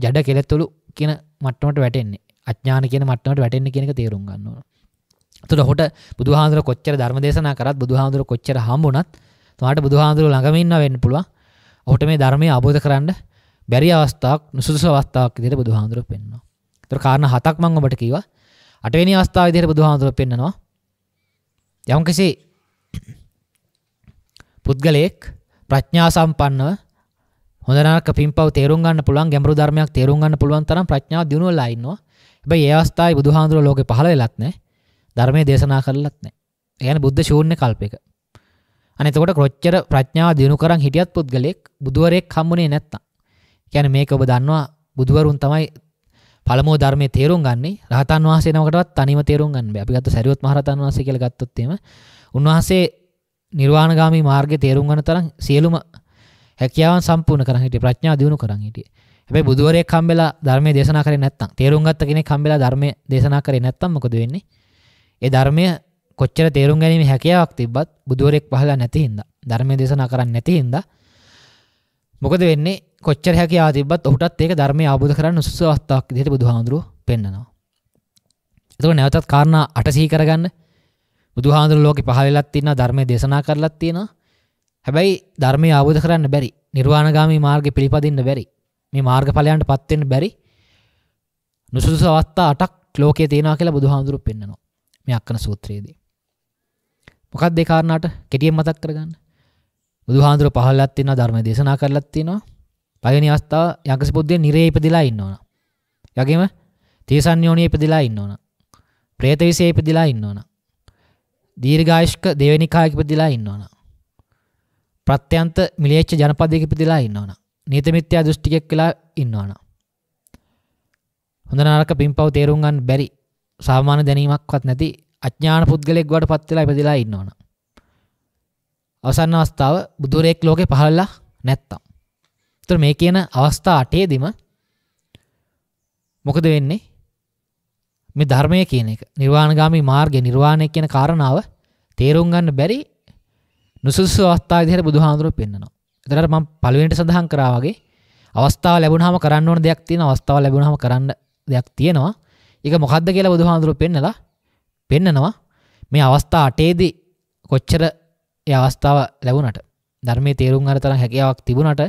ජඩ කෙළෙත්තුළු කියන මට්ටමට වැටෙන්නේ අඥාන කියන මට්ටමට වැටෙන්නේ කියනක තේරුම් ගන්නවා. තුළ හොට බුදුහාන්දුර කොච්චර ධර්මදේශනා කරත් බුදුහාන්දුර කොච්චර හම්බුනත් තුමාට බුදුහාන්දුර ළඟමින්න වෙන්න පුළුවන්. ඔහුට මේ ධර්මය අවබෝධ කරන්න බැරි අවස්ථාවක් නුසුදුසු අවස්ථාවක් විදිහට බුදුහාන්දුර පෙන්වනවා. ඒතර කාරණා හතක් මම ඔබට කිව්වා. අටවෙනි අවස්ථාව විදිහට බුදුහාන්දුර පෙන්නනවා. යම්කිසි පුද්ගලයෙක් ප්‍රඥා සම්පන්නව හොඳ නරක පින්පව් තේරුම් ගන්න පුළුවන් ගැඹුරු ධර්මයක් තේරුම් ගන්න පුළුවන් තරම් ප්‍රඥාව දියුණු වෙලා ඉන්නවා. හැබැයි ඒ අවස්ථාවේ බුදුහාඳුර ලෝකේ පහළ වෙලත් නැහැ. ධර්මයේ දේශනා කරලත් නැහැ. ඒ කියන්නේ බුද්ධ ශූන්‍ය කල්පයක. අනේ එතකොට කොච්චර ප්‍රඥාව දිනු කරන් හිටියත් පුද්ගලෙක් බුදුවරයෙක් හම්බුනේ නැත්තම්. කියන්නේ මේක ඔබ දන්නවා බුදුවරුන් තමයි පළමුව ධර්මය තේරුම් ගන්නේ රහතන් වහන්සේ නමකටවත් තනිව තේරුම් ගන්න බෑ. අපි ගත්ත සරියොත් මහරහතන් වහන්සේ කියලා ගත්තොත් එහෙම උන්වහන්සේ නිර්වාණගාමී මාර්ගය තේරුම් ගන්න තරම් සියලුම හැකියාවන් සම්පූර්ණ කරන් හිටියේ ප්‍රඥාව දියුණු කරන් හිටියේ. හැබැයි බුදුවරයෙක් හම්බෙලා ධර්මයේ දේශනා කරේ නැත්නම් තේරුම් ගත්ත කෙනෙක් හම්බෙලා ධර්මයේ දේශනා කරේ නැත්නම් මොකද වෙන්නේ? ඒ ධර්මය කොච්චර තේරුම් ගැනීම හැකියාවක් තිබ්බත් බුදුවරයෙක් පහලා නැති හින්දා ධර්මයේ දේශනා කරන්නේ නැති හින්දා මොකද වෙන්නේ? කොච්චර හැකි ආතිබත් ඔහුටත් ඒක ධර්මය ආබුධ කරන්න උසුස අවස්ථාවක් දිට බුදුහාඳුරුව පෙන්න්නනවා. එතුව නැවතත් කාරණ අටසහි කරගන්න බුදුහාඳුර ලෝක පහලත් තින්න ධර්මය දේශනා කරලත් තියෙන හැබැයි ධර්මය ආබුධ කරන්න බැරි නිර්වාණගාමී මාර්ග පිළිපදින්න බැරි මේ මාර්ග පලයන්ට පත්වෙන් බැරි නුසුදු සවස්ථා අටක් ලෝකේ තියෙන කියලා බුදුහාඳුරු පෙන්න්නනවා මේ අක්කන සූත්‍රයේදී. මොකක් දෙකාරණට කෙටියෙන් මතක් කරගන්න බුදුහාන්දුර පහල්ලත් තින්න ධර්ම දේශනා කරලත් තිනවා පළවෙනි අවස්ථාව යකස පුද්දේ නිරේ ඉපදිලා ඉන්න ඕන. යගෙම තීසන් යෝනියේ ඉපදිලා ඉන්න ඕන. പ്രേත විශේෂයේ ඉපදිලා ඉන්න ඕන. දීර්ඝායෂ්ක දෙවෙනිකායක ඉපදිලා ඉන්න ඕන. ප්‍රත්‍යන්ත මිලේච්ඡ ජනපදයක ඉපදිලා ඉන්න ඕන. නීත මිත්‍යා දෘෂ්ටිකයක් වෙලා ඉන්න ඕන. හොඳ නරක පින්පව් තේරුම් ගන්න බැරි සාමාන්‍ය දැනීමක්වත් නැති අඥාන පුද්ගලෙක් බවට පත් වෙලා ඉපදිලා ඉන්න ඕන. අවසන් අවස්ථාව බුදුරෙක් ලෝකේ පහළලා නැත්තම් තොර මේ කියන අවස්ථා අටේදිම මොකද වෙන්නේ මේ ධර්මය කියන එක නිර්වාණගාමී මාර්ගය නිර්වාණය කියන කාරණාව තේරුම් ගන්න බැරි නුසුසු අවස්ථා විදිහට බුදුහාඳුරුවෝ පෙන්නනවා. එතනට මම පළවෙනිට සඳහන් කරා වගේ අවස්ථාව ලැබුණාම කරන්න ඕන දෙයක් තියෙනවා අවස්ථාව ලැබුණාම කරන්න දෙයක් තියෙනවා. ඒක මොකද්ද කියලා බුදුහාඳුරුවෝ පෙන්නලා පෙන්නනවා. මේ අවස්ථා අටේදී කොච්චර ඒ අවස්ථාව ලැබුණට ධර්මයේ තේරුම් ගන්න තරම් හැකියාවක් තිබුණට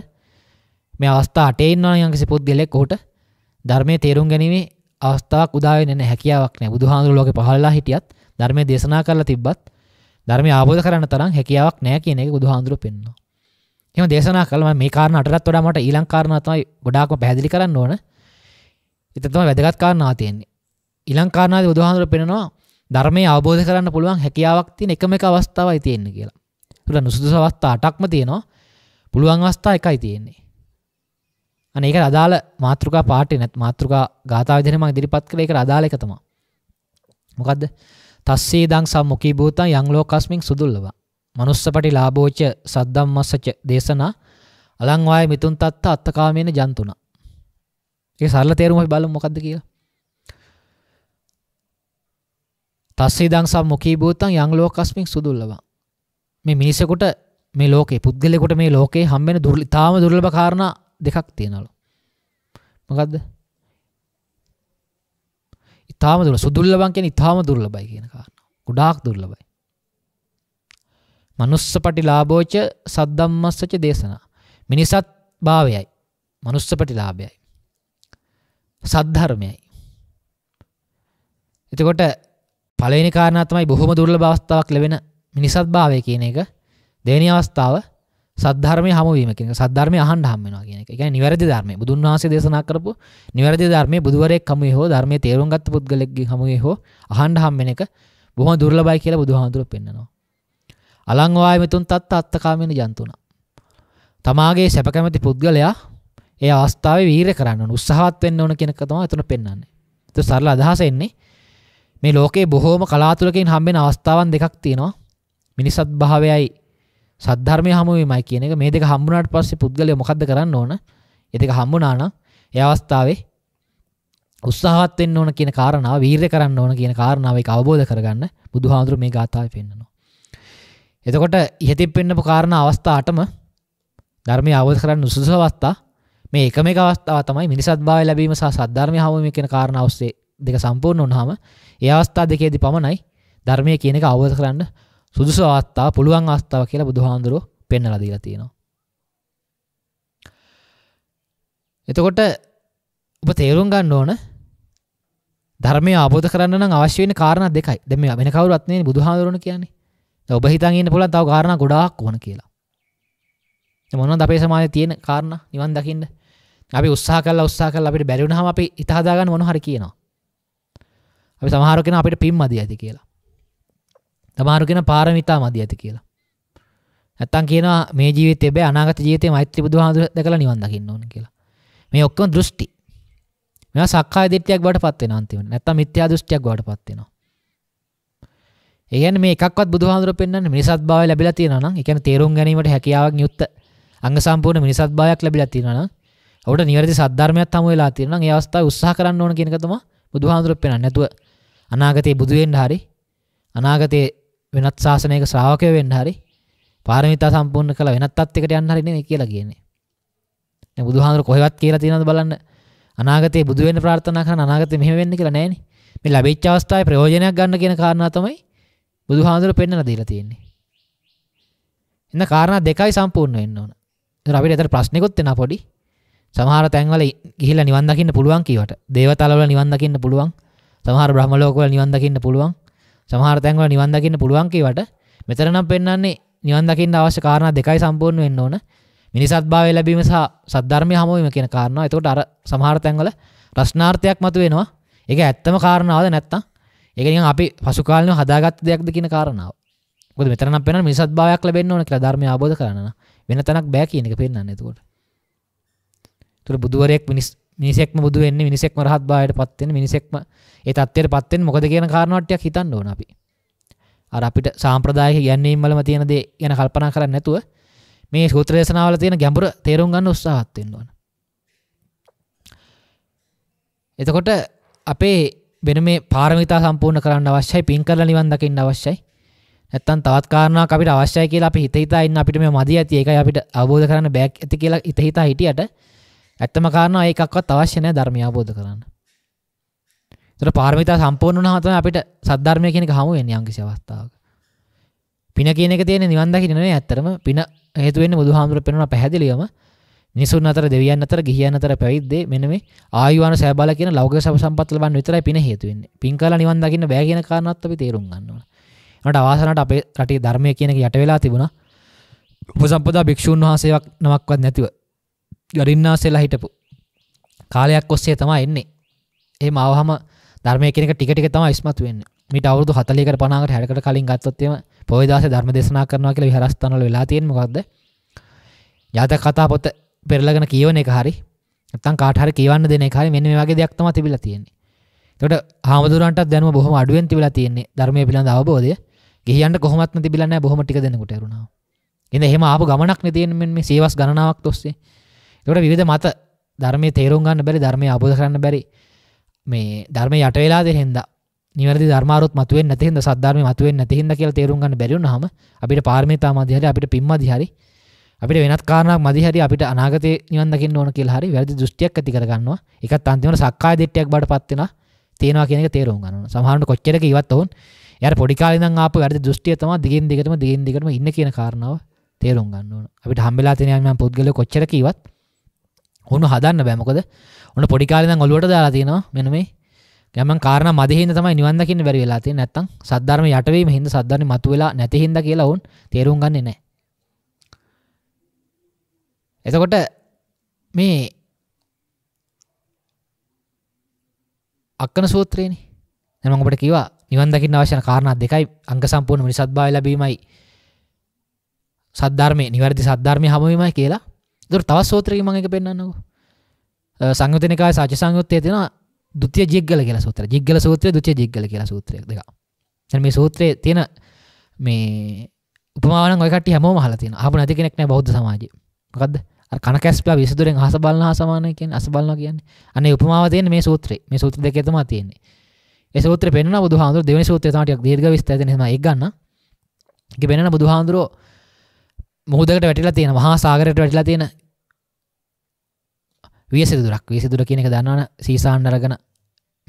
මේ අවස්ථා අටේන්නවා යංකිසි පුද්ගලෙක් ඔහුට ධර්මය තේරුම් ගැනීමේ අවස්ථාවක් උදාවෙන නැහැ හැකියාවක් නැහැ බුදුහාඳුර ලෝකේ පහළලා හිටියත් ධර්මය දේශනා කරලා තිබ්බත් ධර්මය ආબોධ කරන්න තරම් හැකියාවක් නැහැ කියන එක බුදුහාඳුර පෙන්වනවා. එහෙම දේශනා කළා මම මේ කාරණා අටටත් වඩා මට ඊළඟ කාරණා තමයි ගොඩාක්ම පැහැදිලි කරන්න ඕන. ඒක තමයි වැදගත් කාරණා තියෙන්නේ. ඊළඟ කාරණාදී බුදුහාඳුර පෙන්වනවා ධර්මය අවබෝධ කරන්න පුළුවන් හැකියාවක් තියෙන එකම එක අවස්ථාවයි තියෙන්නේ කියලා. ඒකට නුසුදුසු අවස්ථා අටක්ම තියෙනවා. පුළුවන් අවස්ථා එකයි තියෙන්නේ. අනඒක අදාළ මාතෘකා පාටි නැත් මාතෘකා ගාතාවිදිනම දිරිපත් කළ එක අදාළ එකතම මොකක්ද තස්සේ දං සම්මොකී භූතන් යංලෝකස්මින් සුදුල්ලව මනුස්සපටි ලාබෝච සද්දම් මස්සච දේශනා අලංවාය මිතුන් තත්ත අත්තකාමයන ජන්තුනා ඒ සරල තේරුම බල මොකක්ද කියලා තස්සේ දං සම්මොකී භූතන් යංලෝකස්මින් සුදුල්ලවා මේ මිනිසකුට මේ ලෝකේ පුද්ගලෙකුට මේ ලෝකේ හම්බෙන දුර්ලි තාම දුර්ලභ කාරණා දෙකක් තියෙනලු මොකක්ද ඉතාම දුර සුදුල්ලබන් කියෙන ඉතාම දුර්ලබයි කියන කාරන්න ගොඩාක් දුර්ලබයි මනුස්ස පටි ලාබෝච සද්දම්මස්සච දේශනා මිනිසත් භාවයයි මනුස්ස පටි ලාභයයි සද්ධර්මයයි එතකොට පලනි කාරණතමයි බොහොම දුර්ල භවස්ථාවක් ලැබෙන මිනිසත් භාවය කියන එක දෙනි අවස්ථාව සද්ධර්මය හමුවීම කියන සද්ධර්මය අහන් හම් වෙනවා කියන එක. ඒ කියන්නේ නිවැරදි ධර්මය. බුදුන් වහන්සේ දේශනා කරපු නිවැරදි ධර්මයේ බුදුවරයෙක් හමුවේ හෝ ධර්මයේ තේරුම් ගත්ත පුද්ගලෙක්ගේ හමුවේ හෝ අහන් හම් වෙන එක බොහොම දුර්ලභයි කියලා බුදුහාමුදුරුවෝ පෙන්නනවා. අලං වායමෙතුන් තත්ත අත්තකාමින ජන්තුණා. තමාගේ සැප කැමති පුද්ගලයා ඒ අවස්ථාවේ වීරය කරන්න ඕන උත්සාහවත් වෙන්න ඕන කියන එක තමයි එතන පෙන්වන්නේ. ඒක සරල අදහස එන්නේ මේ ලෝකේ බොහෝම කලාතුරකින් හම්බෙන අවස්ථාවන් දෙකක් තියෙනවා. මිනිසත් භාවයයි සද්ධර්මය හමුවීමයි කියන එක මේ දෙක හම්බුනාට පස්සේ පුද්ගලයා මොකද්ද කරන්න ඕන? ඒ දෙක හම්බුනා නම් ඒ අවස්ථාවේ උත්සාහවත් වෙන්න ඕන කියන කාරණාව, වීරිය කරන්න ඕන කියන කාරණාව ඒක අවබෝධ කරගන්න බුදුහාඳුර මේ ගාථාවේ පෙන්නනවා. එතකොට ඉහතින් පෙන්නපු කාරණා අවස්ථා 8ම ධර්මය අවබෝධ කරගන්න උසස් අවස්ථා මේ එකම එක අවස්ථාව තමයි මිනිසත් භාවය ලැබීම සහ සද්ධර්මය හමුවීම කියන කාරණාව ඔස්සේ දෙක සම්පූර්ණ වුණාම ඒ අවස්ථා දෙකේදී පමණයි ධර්මය කියන එක අවබෝධ කරගන්න සුදුසු අවස්ථාව පුළුවන් අවස්ථාව කියලා බුදුහාඳුරෝ පෙන්වලා දීලා තියෙනවා. එතකොට ඔබ තේරුම් ගන්න ඕන ධර්මය අවබෝධ කරන්න නම් අවශ්‍ය වෙන කාරණා දෙකයි. දැන් මේ වෙන කවුරුත් නෙවෙයි බුදුහාඳුරෝන කියන්නේ. දැන් ඔබ හිතන් ඉන්න පුළුවන් තව කාරණා ගොඩාක් ඕන කියලා. දැන් මොනවද අපේ සමාජයේ තියෙන කාරණා නිවන් දකින්න? අපි උත්සාහ කළා උත්සාහ කළා අපිට බැරි වුණාම අපි හිත හදාගන්න මොන හරි කියනවා. අපි සමහර කෙනා අපිට පිම්මදී ඇති කියලා. සමාරුගෙන පාරමිතා මදි ඇති කියලා. ඇත්තන් කියනවා මේ ජීවිත එබේ අනාගත ජීවිතේ මෛත්‍රී බුදුහාමුදුර දැකලා නිවන් දකින්න ඕන කියලා. මේ ඔක්කොම දෘෂ්ටි. මේවා සක්කාය දිට්ඨියක් බවට පත් වෙනවා අන්තිමට. නැත්තම් මිත්‍යා දෘෂ්ටියක් බවට පත් වෙනවා. ඒ කියන්නේ මේ එකක්වත් බුදුහාමුදුර පෙන්වන්නේ මිනිසත් භාවය ලැබිලා තියෙනවා නම්, ඒ කියන්නේ තේරුම් ගැනීමට හැකියාවක් නියුත් අංග සම්පූර්ණ මිනිසත් භාවයක් ලැබිලා තියෙනවා නම්, ඔබට නිවැරදි සද්ධර්මයක් හමු වෙලා තියෙනවා නම්, ඒ අවස්ථාවේ උත්සාහ කරන්න ඕන කියන එක තමයි බුදුහාමුදුර පෙන්වන්නේ. නැතුව අනාගතයේ බුදු වෙන්න හරි අනාගතයේ වෙනත් ශාසනයක ශ්‍රාවකය වෙන්න හරි පාරමිතා සම්පූර්ණ කළ වෙනත් තත්යකට යන්න හරි නෙමෙයි කියලා කියන්නේ. දැන් බුදුහාමුදුර කොහෙවත් කියලා තියෙනවද බලන්න. අනාගතේ බුදු වෙන්න ප්‍රාර්ථනා කරන අනාගතේ මෙහෙම වෙන්න කියලා නැහෙනේ. මේ ලැබිච්ච අවස්ථාවේ ප්‍රයෝජනයක් ගන්න කියන කාරණා තමයි බුදුහාමුදුර පෙන්වලා දීලා තියෙන්නේ. එන්න කාරණා දෙකයි සම්පූර්ණ වෙන්න ඕන. ඒතර අපිට ඇතර ප්‍රශ්නිකුත් එනවා පොඩි. සමහර තැන්වල ගිහිල්ලා නිවන් දකින්න පුළුවන් කීවට. දේවතාවල නිවන් දකින්න පුළුවන්. සමහර බ්‍රහ්ම ලෝකවල නිවන් දකින්න පුළුවන්. සමහරතැන්ව නිවන් දකින්න පුළුවන්කීවට මෙතරනම් පෙන්න්නේ නිවන් දකින්න අවශ්‍ය කාරණ දෙකයි සම්පූර්ණ වෙන්න ඕන මිනිසත් භාවය ලැබීම සහ සද්ධර්මය හමුවීම කියන කාරණා එතකොට අර සමහරතැන්වල ප්‍රශ්නාර්ථයක් මතු වෙනවා ඒක ඇත්තම කාරණාවද නැත්තම් ඒක නිකන් අපි පසු කාලෙම හදාගත්ත දෙයක්ද කියන කාරණාව. මොකද මෙතරනම් පෙන්වන මිනිසත් භාවයක් ලැබෙන්න ඕන කියලා ධර්මය අවබෝධ කරගන්න නම් වෙන තැනක් බෑ කියන එක පෙන්වන්නේ එතකොට. ඒතකොට බුදුවරයෙක් මිනිස් මිනිසෙක්ම බුදු වෙන්නේ මිනිසෙක්ම රහත් භාවයට පත් වෙන්නේ මිනිසෙක්ම ඒ තත්වයට පත්තෙන් මොකද කියන කාරණවටයක් හිතන්න ඕන අපි අර අපිට සාම්ප්‍රදායක ගැන්නේම්වලම තියෙන දේ ගැන කල්පනා කරන්න නැතුව මේ සූත්‍රදේශනාවල තියෙන ගැඹුර තේරුම් ගන්න උත්සාහත්වෙන්න ඕන එතකොට අපේ වෙන මේ පාරමිතා සම්පූර්ණ කරන්න අවශ්‍යයි පින් කරලා නිවන් දකින්න අවශ්‍යයි නැත්තම් තවත් කාරණාවක් අපිට අවශ්‍යයි කියලා අපි හිත හිතා ඉන්න අපිට මේ මදි ඇති ඒකයි අපිට අවබෝධ කරන්න බෑ ඇති කියලා හිත හිතා හිටියට ඇත්තම කාරණා ඒකක්වත් අවශ්‍ය නැහැ ධර්මය අවබෝධ කරන්න තර පාර්මිතා සම්පූර්ණ හතම අපිට සද්ධර්මය කෙනෙක හමුවෙන් යංකිසි අවස්ථාවක පින කියනක තියෙන නිවන්දකිනවේ ඇත්තරම පින හේතුවෙන් බුදු හාමුදුර පෙනුන පැහැදිලියම නිසුන් අතර දෙවියන් අතර ගිහියන් අතර පැවිද්දේ මෙන්න මේ ආයුවාන සෑබාල කියන ලෞකික සබ සම්පත් ලබන්න විතරයි පින හේතු වෙන්නේ. පින් කළා නිවන් දකින්න බෑ කියන කාරණාවත් අපි තේරුම් ගන්න ඕන. ඒකට අවාසනාවට අපේ රටේ ධර්මය කියන එක යට වෙලා තිබුණා. උපසම්පදා භික්ෂුන් වහන්සේවක් නමක්වත් නැතිව ගරින්නාසෙලා හිටපු කාලයක් ඔස්සේ තමයි එන්නේ. එහෙම ආවහම ධර්මය කෙනෙක ටිකටික තම ඉස්මතු වෙන්න මිට අවුදු හතලයකට පනාකට හැකට කලින් ගත්තොත්තම පොයදස ධර්ම දෙශනා කරනවා කියල විහරස්ථානල වෙලා තියෙන්මකක්ද ජාත කතා පොත පෙරලගෙන කියවන එක හරි තන් කාටහර කියවන්න දෙන හරි මෙන්න වගේ දෙයක් තම තිබිල තියෙන්නේ තොට හාමුදුරන්ට දැනම බොහම අඩුවෙන් තිබලා තියෙන්නේ ධර්මය පිළඳ අවබෝධය ගියන්ට කොහොමත්ම තිබිලන්න බොහොම ටික දෙනකුට රුණා එඳ හෙම ආපු ගමනක් තියෙන මේ සේවස් ගණනාවක් තොස්සේ තොට විවිධ මත ධර්මය තේරුම් ගන්න බැරි ධර්මය අබෝධ කරන්න බැරි මේ ධර්ම යට වෙලා දෙහෙන්ද නිවැරදි ධර්මාරුත් මතුවෙන් නැතිහින්ද සද්ධර්ම මතුවෙන් නැතිහින්ද කියලා තේරුම් ගන්න බැරි වුණාම අපිට පාරමිතා මදි හරි අපිට පින් මදි හරි අපිට වෙනත් කාරණාවක් මදි හරි අපිට අනාගතේ නිවන් දකින්න ඕන කියලා හරි වැරදි දෘෂ්ටියක් ඇති කරගන්නවා. ඒකත් අන්තිමට සක්කාය දිට්ඨියක් බවට පත් වෙනවා. තියෙනවා කියන එක තේරුම් ගන්න ඕන. සමහරවිට කොච්චරක ඉවත් වුන් යාර පොඩි කාලේ ඉඳන් ආපු වැරදි දෘෂ්ටිය තමයි දිගින් දිගටම දිගින් දිගටම ඉන්න කියන කාරණාව තේරුම් ගන්න ඕන. අපිට හම්බෙලා තියෙන යම් පුද්ගලයෙක් කොච්චරක ඉවත් වුණු හදන්න බෑ. මොකද ඔන්න පොඩිකාලදන් ඔලුවට දාලා තියෙනවා මෙන මේ ගැමන් කාරන මදහින්ද තමයි නිවන්දකින්න බැරි වෙලා තියෙන නැත්තම් සද්ධර්ම යටවීම හින්ද සද්ධර්ම මතු වෙලා නැති හින්දා කියලා වුන් තේරුම් ගන්නේ නැහැ. එතකොට මේ අක්කන සූත්‍රයනි එම ඔබට කිවා නිවන්දකින්න අවශ්‍යන කාරණත් දෙකයි අංග සම්පූර්ණ නිසත්භාව ලැබීමයි සද්ධර්මය නිවැරදි සද්ධර්මය හමුවීමයි කියලා දුර තවත් සෝත්‍රයක මඟක පෙන්න්නන්නකෝ සංගතනකා සාච සංයුත්තය තින දුතිය ජිගල කියලා සූත්‍ර ජිගල සූත්‍රය දුතිය ජිගල කියලා සූත්‍රය දෙක මේ සූත්‍රය තියෙන මේ උපමාන ඔයකට හැම හලතින අප නැති කෙනෙක් නෑ බෞද්ධ සමාජය මොකක්ද කන කැස්පලා විසදුරෙන් හස බලන හසමානය කියෙන් අස බලන කියන්නේ අනේ උපමාව තියෙන මේ සූත්‍රය මේ සූත්‍ර දෙක තම තියෙන්නේ ඒ සූත්‍ර පෙන්න බුදු හාමුදුර දෙවනි සූත්‍රය තාටියක් දීර්ඝ විස්තරයෙන් එහෙම එක් ගන්න ඒක පෙන්නන බුදු හාමුදුරෝ මුහුදකට වැටිලා තියෙන මහා සාගරයට වැටිලා තියෙන වියසිදුරක් විසිදුර කියන එක දන්නවන සීසාන් අරගන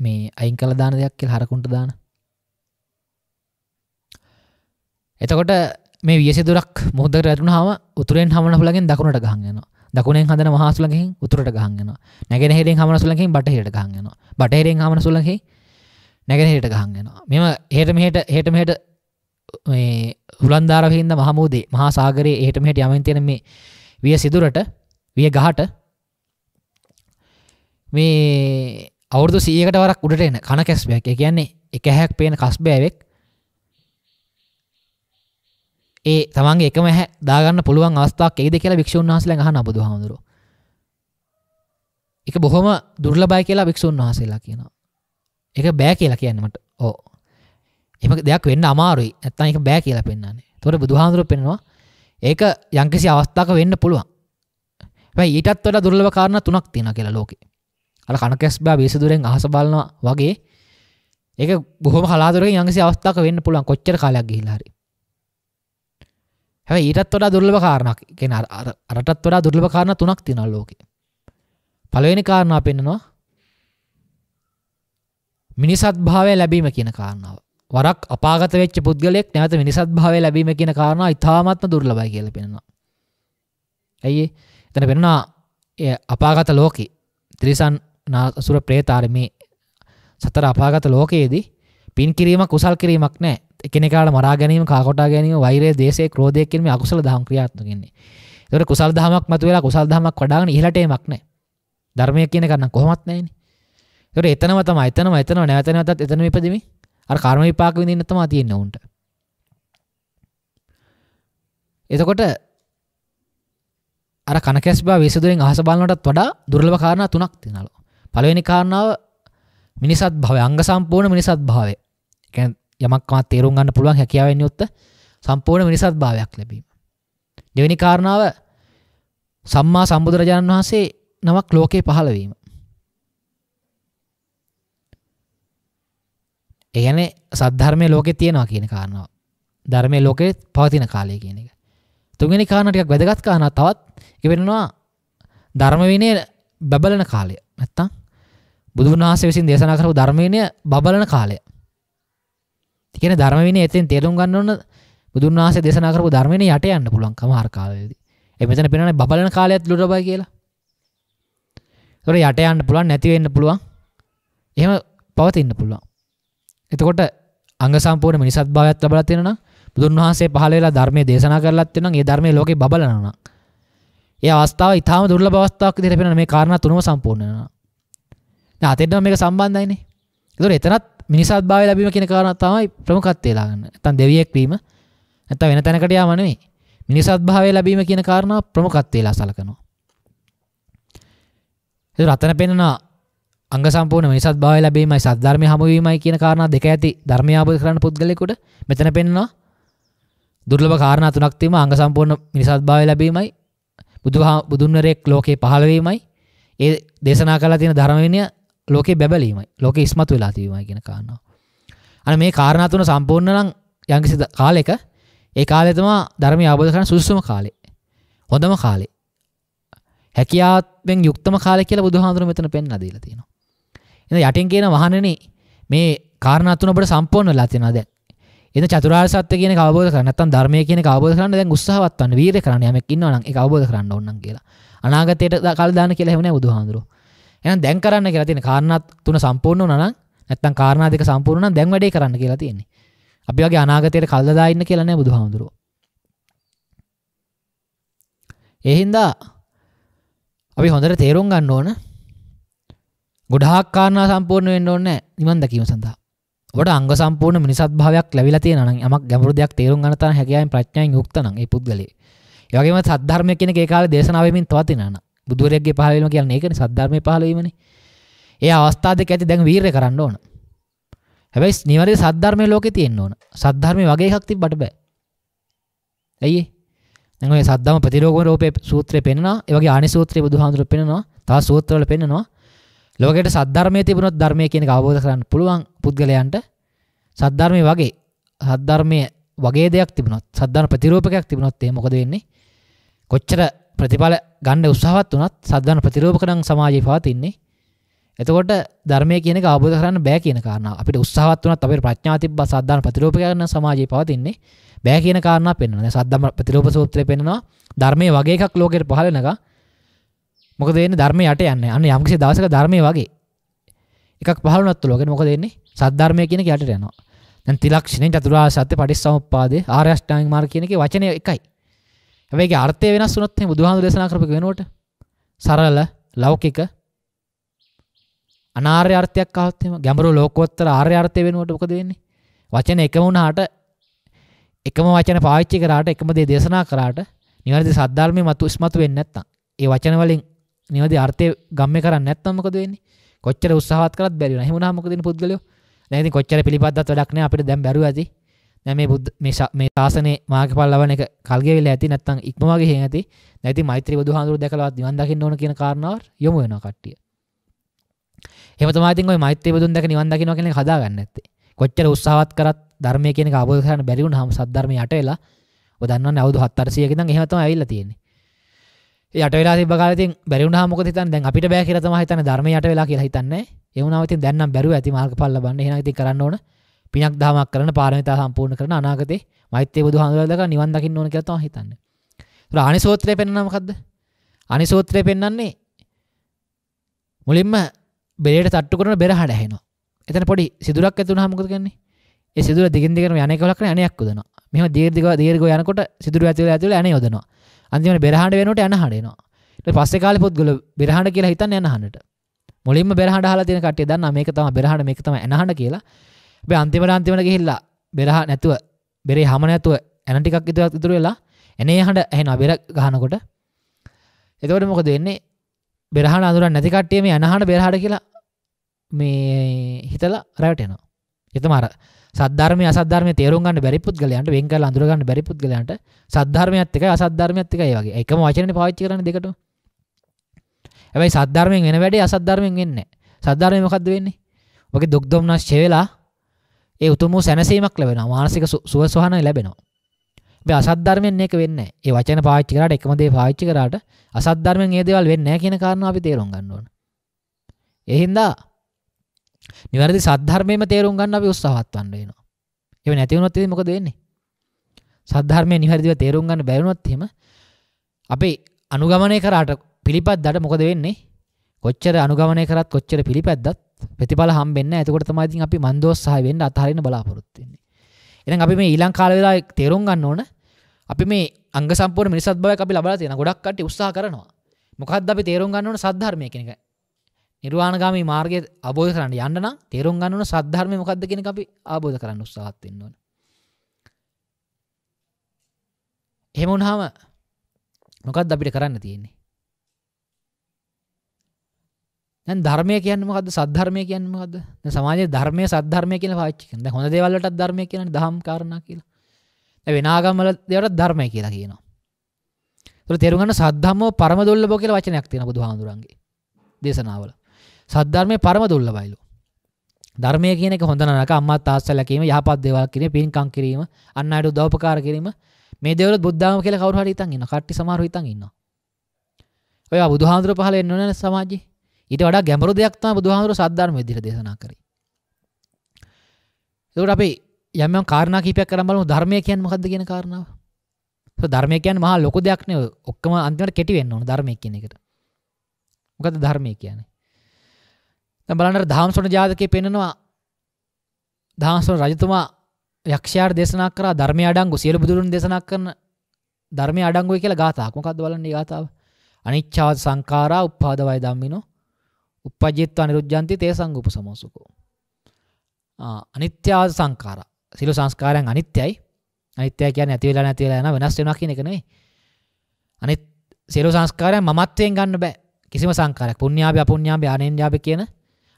මේ අයින් කළ දාන දෙයක් කියල් හරකුන්ට දාන එතකොට මේ වියසිදුරක් මුහදර ඇතුන හම උතුරෙන් හමන පුලගෙන් දකුණට ගහන්ගෙනවා දකුණෙන් හඳන මහසුලකින් උතුරට ගහන්ගෙනවා නැගෙනහිරෙන් හමන සුලකින් බටහිට ගහන්ගෙනවා බටහිරෙන් හමන සුලකි නැගෙනහිට ගහන්ගෙනවා මෙම හට මෙහට හට මෙහට හුලන්දාරහින්ද මහමුදේ මහා සාගරයේ හටමහට යමන් තියෙන මේ විය සිදුරට විය ගහට මේ අවුරදු සියකට වරක් උඩට එන කන කැස්බයක් කියන්නේ එක හැක් පේන කස්බෑවෙක් ඒ තමන්ගේ එකම හැ දාගන්න පුළුවන් අවස්ථාවක් ඒද කියලා වික්ෂූන් වහසලා අහන බුදු හාමුදුරුව එක බොහොම දුර්ලබයි කියලා වික්ෂූන් වහසේලා කියනවා එක බෑ කියලා කියන්නමට ඕ එම දෙයක් වෙන්න අමාරුයි ඇත්තන් එක බෑ කියලා පෙන්න්නන්නේ තොට බුදුහාමුදුරුව පෙන්වා ඒක යංකිසි අවස්ථාක වෙන්න පුළුවන් ඊටත් වඩ දුර්ලභ කාරණ තුනක් තියෙන කියලා ලෝකේ අල කනකැස්බා බේසදුරෙන් අහස බලනවා වගේ ඒක බොහොම කලාතුරක යංගසි අවස්ථාවක වෙන්න පුළුවන් කොච්චර කාලයක් ගිහිලා හරි හැබැයි ඊටත් වඩා දුර්ලභ කාරණා කියන අර අරටත් වඩා දුර්ලභ කාරණා තුනක් තියෙනවා ලෝකේ පළවෙනි කාරණා පෙන්නනවා මිනිසත් භාවය ලැබීම කියන කාරණාව වරක් අපාගත වෙච්ච පුද්ගලෙක් නැවත මිනිසත් භාවය ලැබීම කියන කාරණා ඉතාමත්ම දුර්ලභයි කියලා පෙන්වනවා. ඇයි ඒ? එතන පෙන්වනවා අපාගත ලෝකේ ත්‍රිසන් නාසුර ප්‍රේතාර මේ සතර අපාගත ලෝකයේදී පින් කිරීම කුසල් කිරීමක් නෑ එකනෙකාට මරා ගැනීම කාකොටා ගැනීම වෛරය දේශේ ක්‍රෝධය කිරීම අකුසල දහම් ක්‍රියාත්මකෙන්නේ ඒකට කුසල් දහමක් මතුවෙලා කුසල් දහමක් වඩාගෙන ඉහළටේමක් නෑ ධර්මය කියන එක නම් කොහොමත් නැහැනේ ඒකට එතනම තමයි එතනම එතනම නැවත නැවතත් එතනම ඉපදෙමි අර කර්ම විපාක විඳින්න තමයි තියෙන්නේ උන්ට එතකොට අර කනකැස් බා විසදුරෙන් අහස බලනටත් වඩා දුර්ලභ කාරණා තුනක් තියෙනලු පළවෙනි කාරණාව මිනිසත් භාව අංග සම්පූර්ණ මිනිසත් භාවය කැන යමක්මත් තේරුම් ගන්න පුළුවන් හැකියාවෙන් යුත්ත සම්පූර්ණ මිනිසත් භාවයක් ලැබීම. දෙවැනි කාරණාව සම්මා සම්බුදුරජාණන් වහන්සේ නමක් ලෝකේ පහළවීම. ඒගැන සද්ධර්මය ලෝකෙ තියෙනවා කියන කාරණාව ධර්මය ලෝකෙ පවතින කාලය කියන එක. තුන්ගනි කාණටයක් වැදගත් කාන තවත් එවෙනවා ධර්මවිනය බැබලන කාලය නැත්තම් බුදුන් වහන්සේ විසින් දේශනා කරපු ධර්මයේ බබලන කාලය. කියන්නේ ධර්ම විනය එතෙන් තේරුම් ගන්න ඕන බුදුන් වහන්සේ දේශනා කරපු ධර්මයේ යට යන්න පුළුවන් කමහර කාලෙදී. ඒ මෙතන පේනනේ බබලන කාලයත් ලොරබයි කියලා. ඒතොර යට යන්න පුළුවන් නැති වෙන්න පුළුවන්. එහෙම පවතින්න පුළුවන්. එතකොට අංග සම්පූර්ණ මිනිසත් භාවයත් ලැබලා තියෙනවා නම් බුදුන් වහන්සේ පහළ වෙලා ධර්මයේ දේශනා කරලත් තියෙනවා නම් ඒ ධර්මයේ ලෝකේ බබලනවා නම්. ඒ අවස්ථාව ඊටාම දුර්ලභ අවස්ථාවක් විදිහට පේනවා මේ කාරණා තුනම සම්පූර්ණ වෙනවා. අතෙන්ටම මේක සම්බන්ධයිනේ තුර එතනත් මිනිසාත් භාව ලැබීම කියන කාරණ තමයි ප්‍රමුකත්වේලාගන්න තන් දෙවියෙක්වීම ඇත වෙන තැනකට යාමනවේ මිනිසත් භාවය ලැබීම කියන කාරණ ප්‍රමුකත්වේලා සලකනවා එතු රතන පෙන්න්න අංග සම්පූර්ණ මිනිසත් භාව ලැබීමයි සද්ධර්මය හමුවීමයි කියන කාරණ දෙක ඇති ධර්මයාබ කරන්න පුද්ගලෙකුට මෙතන පෙන්වා දුර්ලභ කාරණ තුනක්තිීම අංග සම්පූර්ණ මිනිසත් භාව ලැබීමයි බුදුහා බුදුන්වරෙක් ලෝකයේ පහළවීමයි ඒ දේශනා කලා තියෙන ධර්මවිනය ලෝකේ බැබලීමයි ලෝක ඉස්මතු වෙලා තිීමයි කියෙන කාන්නවා. අන මේ කාරණාතුන සම්පූර්ණලං යංකිසි කාලෙක ඒ කාලෙතම ධර්මය අබෝධ කරන සුසුම කාලේ හොඳම කාලේ හැකියාත්ෙන් යුක්තම කාලෙ කියල බුදුහාන්දුර මෙතන පෙන් අදීල තියෙනවා. එ යටින් කියන වහනන මේ කාරණාතුනට සම්පූර්ණ ලතින දැ එ චතුරා සත්‍ය කියන කවබෝධ කරනත්තන් ධර්මය කියන කවබෝධ කරන්න දැන් උත්සාහවත් වන්න වීර කරණයමක් ඉන්නවන එක අවබෝධ කරන්න ඔන්නන් කියලා අනාගතයට කල්දාන කියලා හෙවන බුදුහාන්දුරුවෝ එනම් දැන් කරන්න කියලා තියෙන කාරණාත් තුන සම්පූර්ණ වුණා නම් නැත්තම් කාරණා දෙක සම්පූර්ණ නම් දැන් වැඩේ කරන්න කියලා තියෙන්නේ. අපි වගේ අනාගතයට කල්ලා දා ඉන්න කියලා නෑ බුදුහාමුදුරුවෝ. ඒ හින්දා අපි හොඳට තේරුම් ගන්න ඕන ගොඩාක් කාරණා සම්පූර්ණ වෙන්න ඕනේ නෑ නිවන් දැකීම සඳහා. ඔබට අංග සම්පූර්ණ මිනිසත් භාවයක් ලැබිලා තියෙනවා නම් යමක් ගැඹුරු දෙයක් තේරුම් ගන්න තරම් හැකියාවෙන් ප්‍රඥාවෙන් යුක්ත නම් ඒ පුද්ගලයා. ඒ වගේම සද්ධර්මය කියන එක ඒ කාලේ දේශනාවෙමින් තවත් දිනනවා. බුදුරගේ පහලම කියන්න ඒකන සද්ධර්මය පහලීමන ඒ අවස්ථාද ඇති දැන් වීර කරන්න ඕන හැබැයි නිවරේ සද්ධර්මය ලෝක තියෙන් ඕන සද්ධර්මය වගේ හක්ති බට බෑ ඇයි ඇ සදම ප්‍රතිරෝග රෝපය සූත්‍රය පෙන්න්නවා ඒවගේ අනි සූත්‍රය බුදුහන්දුර පෙනවා තා සූත්‍රවල පෙන්නවා ලෝකට සද්ධර්මය තිබුණොත් ධර්මය කියෙන අවබෝධ කරන්න පුළුවන් පුද්ගලයන්ට සද්ධර්මය වගේ සද්ධර්මය වගේ දෙයක් තිබනොත් සද්ධන ප්‍රතිරෝපකයක් තිබනොත්තේ මොකද වෙන්නේ කොච්චර ප්‍රතිඵල ගන්න උත්සාහවත් වුණත් සද්ධාන ප්‍රතිරෝපකණං සමාජයේ පවතින්නේ. එතකොට ධර්මය කියන එක අවබෝධ කරගන්න බෑ කියන කාරණා. අපිට උත්සාහවත් වුණත් අපේ ප්‍රඥා තිබ්බ සද්ධාන ප්‍රතිරෝපකණං සමාජයේ පවතින්නේ බෑ කියන කාරණා පෙන්වනවා. දැන් සද්ධාන ප්‍රතිරෝප සූත්‍රය පෙන්වනවා ධර්මයේ වගේ එකක් ලෝකෙට පහළ වෙනකම් මොකද වෙන්නේ ධර්මයේ යට යන්නේ. අන්න යම්කිසි දවසක ධර්මයේ වගේ එකක් පහළ වුණත් ලෝකෙට මොකද වෙන්නේ? සද්ධර්මය කියන එක යටට යනවා. දැන් තිලක්ෂණේ චතුරාර්ය සත්‍ය පටිච්චසමුප්පාදේ ආර්ය අෂ්ටාංගික මාර්ග කියන එකේ වචනය එකයි. හැබැයි අර්ථය වෙනස් වුණොත් එහෙනම් බුදුහාමුදුර දේශනා කරපු වෙනුවට සරල ලෞකික අනාර්ය අර්ථයක් ආවත් එහෙම ගැඹුරු ලෝකෝත්තර ආර්ය අර්ථය වෙනුවට මොකද වෙන්නේ? වචන එකම වුණාට එකම වචන පාවිච්චි කරාට එකම දේ දේශනා කරාට නිවැරදි සද්ධර්මයේ මතු ඉස්මතු වෙන්නේ නැත්තම් ඒ වචන වලින් නිවැරදි අර්ථය ගම්ම්‍ය කරන්නේ නැත්තම් මොකද වෙන්නේ? කොච්චර උත්සාහවත් කරත් බැරි වෙනවා. එහෙම වුණාම මොකද වෙන්නේ පුද්ගලයෝ? දැන් ඉතින් කොච්චර පිළිපද්දත් වැඩක් නැහැ අපිට දැන් බැරුව ඇති. දැන් මේ බුද්ධ මේ මේ ශාසනේ මාර්ගඵල ලබන එක කල්ගෙවිලා ඇති නැත්නම් ඉක්මවා ගිහින් ඇති නැති මෛත්‍රී බුදුහාඳුරු දැකලවත් නිවන් දකින්න ඕන කියන කාරණාවට යොමු වෙනවා කට්ටිය. එහෙම තමයි ඉතින් ওই මෛත්‍රී බුදුන් දැක නිවන් දකින්නවා කියන එක හදාගන්න ඇත්තේ. කොච්චර උත්සාහවත් කරත් ධර්මය කියන එක අවබෝධ කරගන්න බැරි වුණාම සද්ධර්මය යට වෙලා ඔය දන්නවනේ අවුරුදු 700 ක ඉඳන් එහෙම තමයි ඇවිල්ලා තියෙන්නේ. යට වෙලා තිබ්බ කාලේ ඉතින් බැරි වුණාම මොකද හිතන්නේ? දැන් අපිට බෑ කියලා තමයි හිතන්නේ ධර්මය යට වෙලා කියලා හිතන්නේ. ඒ වුණාම ඉතින් දැන් නම් බැරුව ඇති මාර්ගඵල ලබන්න. එහෙනම් ඉතින් කරන්න ඕනේ පිනක් දහමක් කරන පාරමිතා සම්පූර්ණ කරන අනාගතේ මෛත්‍රිය බුදුහාමුදුරුවෝ දක නිවන් දකින්න ඕන කියලා තමයි හිතන්නේ. ඒතර ආනිසෝත්‍රය පෙන්වන්නේ මොකද්ද? ආනිසෝත්‍රය පෙන්වන්නේ මුලින්ම බෙරේට තට්ටු කරන බෙර හඬ ඇහෙනවා. එතන පොඩි සිදුරක් ඇති වුණාම මොකද කියන්නේ? ඒ සිදුර දිගින් දිගටම යන්නේ කවලක් කරන අණයක් උදනවා. මෙහෙම දීර්ඝව දීර්ඝව යනකොට සිදුර ඇතුළ ඇතුළ අණ යොදනවා. අන්තිමට බෙර හඬ වෙනකොට යන හඬ එනවා. ඊට පස්සේ කාලේ පොත්ගල බෙර හඬ කියලා හිතන්නේ යන හඬට. මුලින්ම බෙර හඬ අහලා තියෙන කට්ටිය දන්නා මේක තමයි බෙර හඬ මේක තමයි ඇන හඬ කියලා. බ අන්තිමට අන්තිමට ගෙහිල්ලා බෙරහා නැතුව බෙරේ හම නැතුව ඇනටිකක් ඉතුරක් ඉතුර වෙලා එනේ හට ඇහෙන බෙර ගහනකොට එතවට මොකද වෙන්නේ බෙරහණ අඳුර නැතිකට්ටිය මේ අනහට බෙරහට කියලා මේ හිතල රැට යනවා එතමර සද්ධර්මය අසධර්ම තේරුම් ගන්න බැරි පුද්ගලයන්ට වෙන් කරලා අඳුර ගන්න බැරි පුද්ගලයන්ට සද්ධර්මයත් එකයි අසද්ධර්මයත් එකයි වගේ එකම වචනේ පාවිච්චි කරන දෙකට හැබැයි සද්ධර්මයෙන් වෙන වැඩේ අසද්ධර්මයෙන් වෙන්නේ නැහැ සද්ධර්මය මොකද්ද වෙන්නේ ඔගේ දුක් දුම්නස් වෙලා ඒ උතුම් වූ සැනසීමක් ලැබෙනවා මානසික සුව සොහන ලැබෙනවා මේ අසද්ධර්මයෙන් මේක වෙන්නේ ඒ වචන පාවිච්චි කරාට එකම දේ පාවිච්චි කරාට අසද්ධර්මයෙන් මේ දේවල් වෙන්නේ නැහැ කියන කාරණාව අපි තේරුම් ගන්න ඕන ඒ හින්දා නිවැරදි සද්ධර්මයේම තේරුම් ගන්න අපි උත්සාහවත් වන්න වෙනවා එහෙම නැති වුණොත් ඉතින් මොකද වෙන්නේ සද්ධර්මයේ නිවැරදිව තේරුම් ගන්න බැරි වුණොත් එහෙම අපි අනුගමනය කරාට පිළිපැද්දාට මොකද වෙන්නේ කොච්චර අනුගමනය කරත් කොච්චර පිළිපැද්දත් ප්‍රතිඵල හම්බෙන්න ඇතකොට තමයි ඉතින් අපි මන්දෝත්සහය වෙන්න අතහරින්න බලාපොරොත්තු වෙන්නේ. එහෙනම් අපි මේ ඊළඟ කාල වේලා තේරුම් ගන්න ඕන අපි මේ අංග සම්පූර්ණ මිනිසත් බවක් අපි ලබලා තියෙනවා. ගොඩක් කට්ටිය උත්සාහ කරනවා. මොකද්ද අපි තේරුම් ගන්න ඕන සද්ධර්මය කියන එක. නිර්වාණගාමී මාර්ගය අවබෝධ කරන්න යන්න නම් තේරුම් ගන්න ඕන සද්ධර්මය මොකද්ද කියන එක අපි අවබෝධ කරන්න උත්සාහත් වෙන්න ඕන. එහෙම වුණාම මොකද්ද අපිට කරන්න තියෙන්නේ? දැන් ධර්මය කියන්නේ මොකද්ද? සද්ධර්මය කියන්නේ මොකද්ද? දැන් සමාජයේ ධර්මය සද්ධර්මය කියලා පාවිච්චි කරනවා. දැන් හොඳ දේවල් වලටත් ධර්මය කියන්නේ දහම් කාරණා කියලා. දැන් වෙන ආගම් වල දේවල්ට ධර්මය කියලා කියනවා. ඒතර තේරුම් ගන්න සද්ධම්මෝ පරම දුර්ලභෝ කියලා වචනයක් තියෙනවා බුදුහාමුදුරන්ගේ දේශනාවල. සද්ධර්මයේ පරම දුර්ලභයිලු. ධර්මය කියන එක හොඳ නරක අම්මාත් තාස්සලා කීම යහපත් දේවල් කිරීම පින්කම් කිරීම අන් අයට උදව් උපකාර කිරීම මේ දේවල් බුද්ධාම කියලා කවුරු හරි හිතන් ඉන්නවා. කට්ටි සමහරව හිතන් ඉන්නවා. ඔය බුදුහාඳුර පහල එන්න ඕනේ සමාජයේ. ඊට වඩා ගැඹරු දෙයක් තමයි බුදුහාමුදුරුවෝ සද්ධර්ම විදිහට දේශනා කරේ. ඒකට අපි යම් යම් කාරණා කීපයක් කරන් බලමු ධර්මය කියන්නේ මොකද්ද කියන කාරණාව. ධර්මය කියන්නේ මහා ලොකු දෙයක් නේ. ඔක්කොම අන්තිමට කෙටි වෙන්න ඕන ධර්මය කියන එකට. මොකද්ද ධර්මය කියන්නේ? දැන් බලන්න දහම්සොණ ජාතකයේ පෙන්නනවා දහම්සොණ රජතුමා යක්ෂයාට දේශනා කරා ධර්මය අඩංගු සියලු බුදුරුන් දේශනා කරන ධර්මය අඩංගුයි කියලා ගාථාවක්. මොකද්ද බලන්න මේ ගාථාව? අනිච්චාව සංඛාරා උප්පාදවය ධම්මිනෝ උපජ්ජිත්වා නිරුද්ධන්ති තේ සංගූපසමෝසුකෝ. අනිත්‍ය සංඛාර. සියලු සංස්කාරයන් අනිත්‍යයි. අනිත්‍ය කියන්නේ ඇති වෙලා නැති වෙලා යන වෙනස් වෙනවා කියන එක නෙවෙයි. අනිත් සියලු සංස්කාරයන් මමත්වයෙන් ගන්න බෑ. කිසිම සංස්කාරයක් පුණ්‍යාභි අපුණ්‍යාභි ආනෙන්ජාභි කියන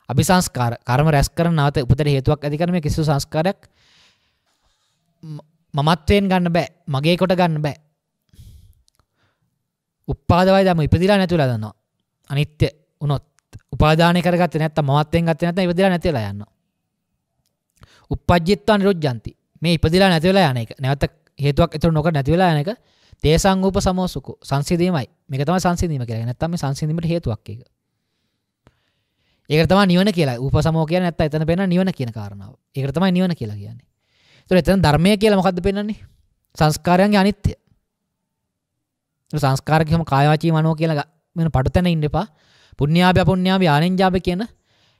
අபிසංස්කාර කර්ම රැස් කරන නැවත උපතට හේතුවක් ඇති කරන මේ කිසිම සංස්කාරයක් මමත්වයෙන් ගන්න බෑ. මගේ කොට ගන්න බෑ. උප්පාදවයි දම ඉපදිලා නැතුවලා දන්නවා. අනිත්‍ය වුණොත් උපාදානය කරගත්තේ නැත්නම් මමත්වෙන් ගත්තේ නැත්නම් ඉපදෙලා නැති වෙලා යනවා. uppajjitta niruddhanti. මේ ඉපදෙලා නැති වෙලා යන එක. නැවත හේතුවක් ඒතර නොකර නැති වෙලා යන එක තේසං උප සමෝසුකෝ සංසිඳීමයි. මේක තමයි සංසිඳීම කියලා. නැත්නම් මේ සංසිඳීමට හේතුවක් ඒක. ඒකට තමයි නිවන කියලා. උපසමෝ කියන්නේ නැත්නම් එතන පෙන්න නිවන කියන කාරණාව. ඒකට තමයි නිවන කියලා කියන්නේ. ඒතර එතන ධර්මය කියලා මොකද්ද පෙන්වන්නේ? සංස්කාරයන්ගේ අනිත්‍ය. සංස්කාර කිව්වම කාය වචී මනෝ කියලා මෙන්න පටතැන ඉන්න එපා. පුුණ්‍යාභ පුුණ්‍යාව ආනෙන්ජාප කියන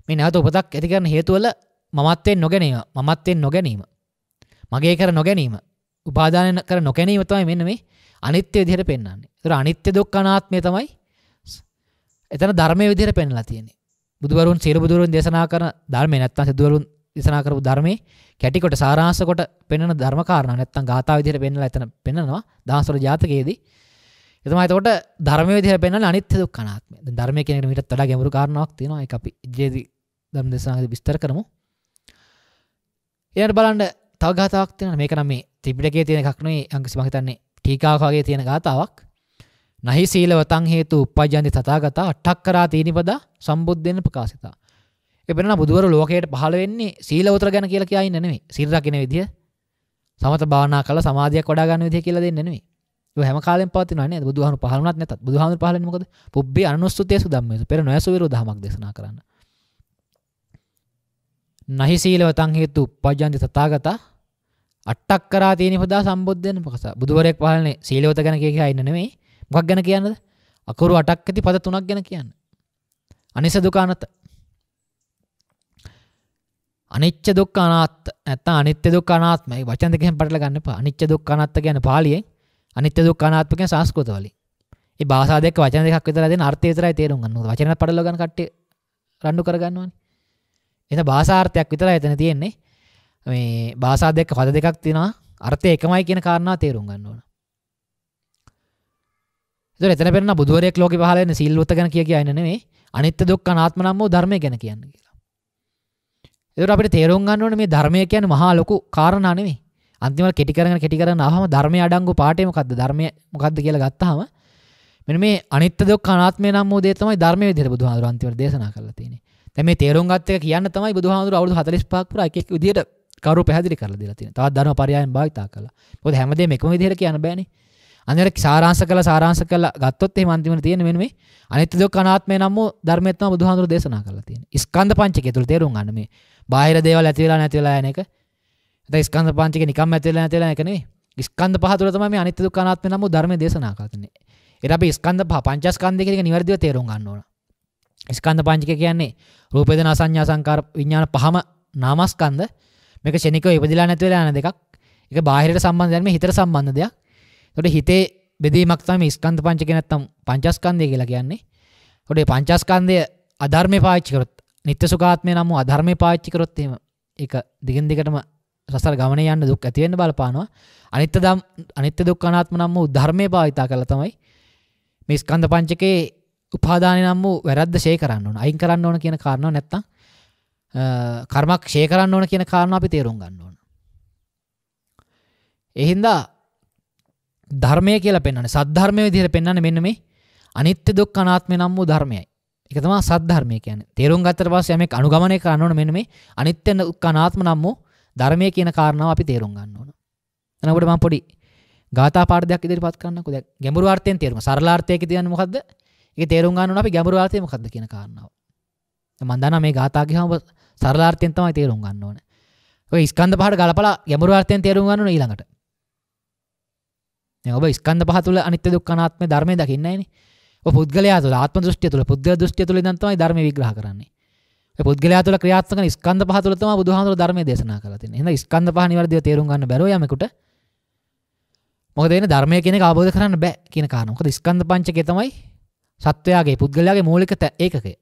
මේ නැවත උපතක් ඇතිකරන හේතුවල මමත්තයෙන් නොගැනීම මමත්තයෙන් නොගැනීම. මගේ කර නොගැනීම උපාධානය කර නොකැනීම තමයි මෙන්න මේ අනිත්‍ය විදිහට පෙන්න්නේ තුර අනිත්‍ය දුක් අනාත්මය තමයි එතන ධර්මය විදිර පෙන්ලා තියෙන්නේ බුදුවරුන් සිර බුදුරුන් දේශනා කර ධර්මය නැත්තන් සිදුවරුන් දේශනා කරපු ධර්මයේ කැටිකොට සාරාංශකොට පෙන්වන ධර්මකාරණ නැත්තම් ගාථා විදිහට පෙන්ලා එතන පෙන්නවා දහස්වර ජාතකයේදී එතමයි තෝට ධර්ම විදිහ පෙන්වන අනිත්‍ය දුක්ඛ අනාත්මය. ධර්මය කියන එක මීටත් වඩා ගැඹුරු කාරණාවක් තියෙනවා. ඒක අපි ඉජේදි ධර්ම දේශනාවේදී විස්තර කරමු. ඊළඟට බලන්න තව ගාතාවක් තියෙනවා. මේක නම් මේ ත්‍රිපිටකයේ තියෙන එකක් නෙවෙයි. අංගසි මම හිතන්නේ ටීකාවක් වගේ තියෙන ගාතාවක්. නහි සීලවතං හේතු උපජ්ජන්ති තථාගතා අට්ඨක්කරා තීනිපදා සම්බුද්දෙන් ප්‍රකාශිතා. ඒ වෙනන බුදුවරු ලෝකයට පහළ වෙන්නේ සීලවතර ගැන කියලා කියා ඉන්න නෙමෙයි. සීල රකින්න විදිය සමත භාවනා කරලා සමාධියක් වඩා ගන්න විදිය කියලා දෙන්න නෙමෙයි. හැම කාලෙන් පවතිනවනේ බුදුහාමුදුරු පහළුණත් නැතත් බුදුහාමුදුරු පහළන්නේ මොකද? පුබ්බේ අනුස්සුතියසු ධම්මේසු පෙර නොයසු විරෝ ධමයක් දේශනා කරන්න. නහි සීලව තං හේතු උපජ්ජන්ති තථාගත අට්ටක් කරා තියෙන පදා සම්බුද්ධයන් මොකස බුදුවරයෙක් පහළනේ සීලවත ගැන කිය කියා ඉන්න නෙමෙයි. මොකක් ගැන කියන්නද? අකුරු අටක් ඇති පද තුනක් ගැන කියන්න. අනිස දුකානත අනිච්ච දුක්ඛ අනාත්ත නැත්නම් අනිත්‍ය දුක්ඛ අනාත්මයි වචන දෙකෙන් පටල ගන්න එපා. අනිච්ච දුක්ඛ අනාත්ත කියන්නේ පාලියෙන් අනිත්‍ය දුක්ඛ අනාත්ම කියන සංස්කෘත වලින්. ඒ භාෂා දෙක වචන දෙකක් විතරයි දෙන අර්ථය විතරයි තේරුම් ගන්න ඕන. වචන පටලව ගන්න කට්ටිය රණ්ඩු කර ගන්නවානේ. එතන භාෂාර්ථයක් විතරයි එතන තියෙන්නේ. මේ භාෂා දෙක පද දෙකක් තියෙනවා. අර්ථය එකමයි කියන කාරණාව තේරුම් ගන්න ඕන. ඒතර එතන පෙන්න බුදුවරයෙක් ලෝකේ පහළ වෙන සීල්වත ගැන කිය කියන නෙමෙයි. අනිත්‍ය දුක්ඛ අනාත්ම නම් වූ ධර්මය ගැන කියන්නේ කියලා. ඒතර අපිට තේරුම් ගන්න ඕනේ මේ ධර්මය කියන්නේ මහා ලොකු කාරණා නෙමෙයි. අන්තිම කෙටිකරන කෙටිකරන හම ධර්මය අඩංගු පාටයමකක්ද ධර්මය මොකක්ද කියලා ගත්තහම මෙ මේ අනිත දොක් කනාත්මය නම් දේ තමයි ධර්මය විදිර බුදුහාදුර අන්තිව දේශනා කරලා තියෙන තැම තේරුම් ගත්තක කියන්න තමයි බුදුහාදුර අවුදු හතලස් පක්පුර එකක් විදිට කරු පැදිි කරල දිලා තියෙන තවත් ධර්ම පරයයෙන් භාවිතා කලා පොද හැමදේ එකම විදිර කියන්න බෑනේ අනර සාරංස කල සාරංස කල ගත්තොත්තේ මන්තිම තියෙන වෙනේ අනිත දොක් කනාත්මය නම් ධර්මයත්ම බුදුහාදුර දේශනා කරලා තියෙන ස්කන්ධ පංචක තුළ තේරුම් අන්නමේ බාහිර දේවල් ඇතිවෙලා නැතිවෙලා යන එක ඇත ස්කන්ධ පංචික නිකම් ඇතිල ඇතිලා එකනේ ස්කන්ධ පහතුර තමයි මේ අනිත්‍ය දුක්ඛ අනාත්ම නම් වූ ධර්මයේ දේශනා කරන්නේ. ඒත් අපි ස්කන්ධ පහ පංචස්කන්ධය කියන එක නිවැරදිව තේරුම් ගන්න ඕන. ස්කන්ධ පංචික කියන්නේ රූප වේදනා සංඥා සංකාර විඥාන පහම නාමස්කන්ධ. මේක ශනිකව ඉපදිලා නැති වෙලා යන දෙකක්. ඒක බාහිරට සම්බන්ධ දෙයක් මේ හිතට සම්බන්ධ දෙයක්. ඒකට හිතේ බෙදීමක් තමයි ස්කන්ධ පංචක නැත්තම් පංචස්කන්ධය කියලා කියන්නේ. ඒකට මේ පංචස්කන්ධය අධර්මේ පාවිච්චි කරොත් නිත්‍ය සුඛාත්මය නම් වූ අධර්මේ පාවිච්චි කරොත් එහෙම ඒක දිගින් දිගටම සසර ගමන යන්න දුක් ඇතිවෙන්න බලපානවා අනිත්‍ය දම් අනිත්‍ය දුක්ඛනාත්ම නම් වූ ධර්මය භාවිතා කරලා තමයි මේ ස්කන්ධ පංචකේ උපාදාන නම් වූ වැරද්ද ෂේ කරන්න ඕන අයින් කරන්න ඕන කියන කාරණාව නැත්තම් කර්මක් ෂේ කරන්න ඕන කියන කාරණාව අපි තේරුම් ගන්න ඕන ඒ හින්දා ධර්මය කියලා පෙන්වන්නේ සද්ධර්මයේ විදිහට පෙන්වන්නේ මෙන්න මේ අනිත්‍ය දුක්ඛනාත්ම නම් වූ ධර්මයයි එක තමා සද්ධර්මය කියන්නේ තේරුම් ගත්තට පස්සේ යමෙක් අනුගමනය කරන්න ඕන මෙන්න මේ අනිත්‍ය දුක්ඛනාත්ම නම් වූ ධර්මය කියන කාරණාව අපි තේරුම් ගන්න ඕන. එනකොට මම පොඩි ගාථා පාඩ දෙයක් ඉදිරිපත් කරන්නකෝ. දැන් ගැඹුරු අර්ථයෙන් තේරුම. සරල අර්ථයක කියන්නේ මොකද්ද? ඒක තේරුම් ගන්න ඕන අපි ගැඹුරු අර්ථය මොකද්ද කියන කාරණාව. මම දන්නවා මේ ගාථා ගියාම සරල අර්ථයෙන් තමයි තේරුම් ගන්න ඕන. ඔය ස්කන්ධ පහට ගලපලා ගැඹුරු අර්ථයෙන් තේරුම් ගන්න ඕන ඊළඟට. දැන් ඔබ ස්කන්ධ පහ තුළ අනිත්‍ය දුක්ඛ අනාත්ම ධර්මය දකින්නේ නැහනේ. ඔය පුද්ගලයා තුළ ආත්ම දෘෂ්ටිය තුළ පුද්ගල දෘෂ්ටිය තුළ ඉඳන් තමයි ධර්මය විග්‍රහ කරන්නේ. පුද්ගලයා තුළ ක්‍රියාත්මක ස්කන්ධ පහ තුළ තමයි බුදුහාමුදුරුවෝ ධර්මයේ දේශනා කරලා තියෙන්නේ. එහෙනම් ස්කන්ධ පහ නිවැරදිව තේරුම් ගන්න බැරුව යමෙකුට මොකද වෙන්නේ ධර්මය කියන එක අවබෝධ කරන්න බෑ කියන කාරණා. මොකද ස්කන්ධ පංචකය තමයි සත්වයාගේ පුද්ගලයාගේ මූලික ඒකකය.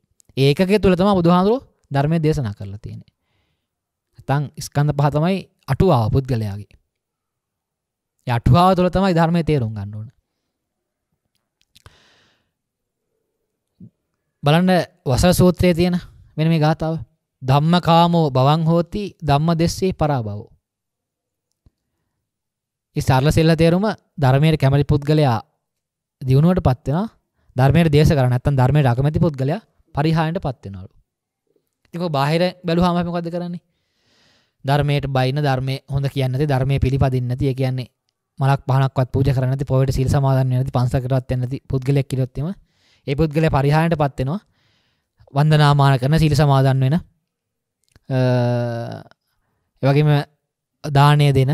ඒකකය තුළ තමයි බුදුහාමුදුරුවෝ ධර්මයේ දේශනා කරලා තියෙන්නේ. නැත්නම් ස්කන්ධ පහ තමයි අටුවාව පුද්ගලයාගේ. ඒ අටුවාව තුළ තමයි ධර්මයේ තේරුම් ගන්න ඕන. බලන්න වසර සූත්‍රයේ තියෙන මෙන්න මේ ගාතාව. ධම්මකාමෝ බවං හෝති ධම්ම දෙස්සේ පරාභවෝ. ඒ සරල සෙල්ල තේරුම ධර්මයේ කැමැති පුද්ගලයා දියුණුවටපත් වෙනවා. ධර්මයේ දේශ කරා නැත්නම් ධර්මයේ අකමැති පුද්ගලයා පරිහායනටපත් වෙනවලු. ඉතින් ඔය බාහිර බැලුවාම අපි මොකද්ද කරන්නේ? ධර්මයට බයින ධර්මයේ හොඳ කියන්නේ නැති ධර්මයේ පිළිපදින්නේ නැති. ඒ කියන්නේ මලක් පහනක්වත් පූජ කරන්නේ නැති පොයට සීල් සමාදන් වෙන්නේ නැති පන්සලකටවත් යන්නේ නැති පුද්ගලයෙක් කිරොත් එම ඒ පුද්ගලයා පරිහායනටපත් වෙනවා. වන්දනාමාන කරන සිලි සමාදන් වෙන එවගේම දානය දෙන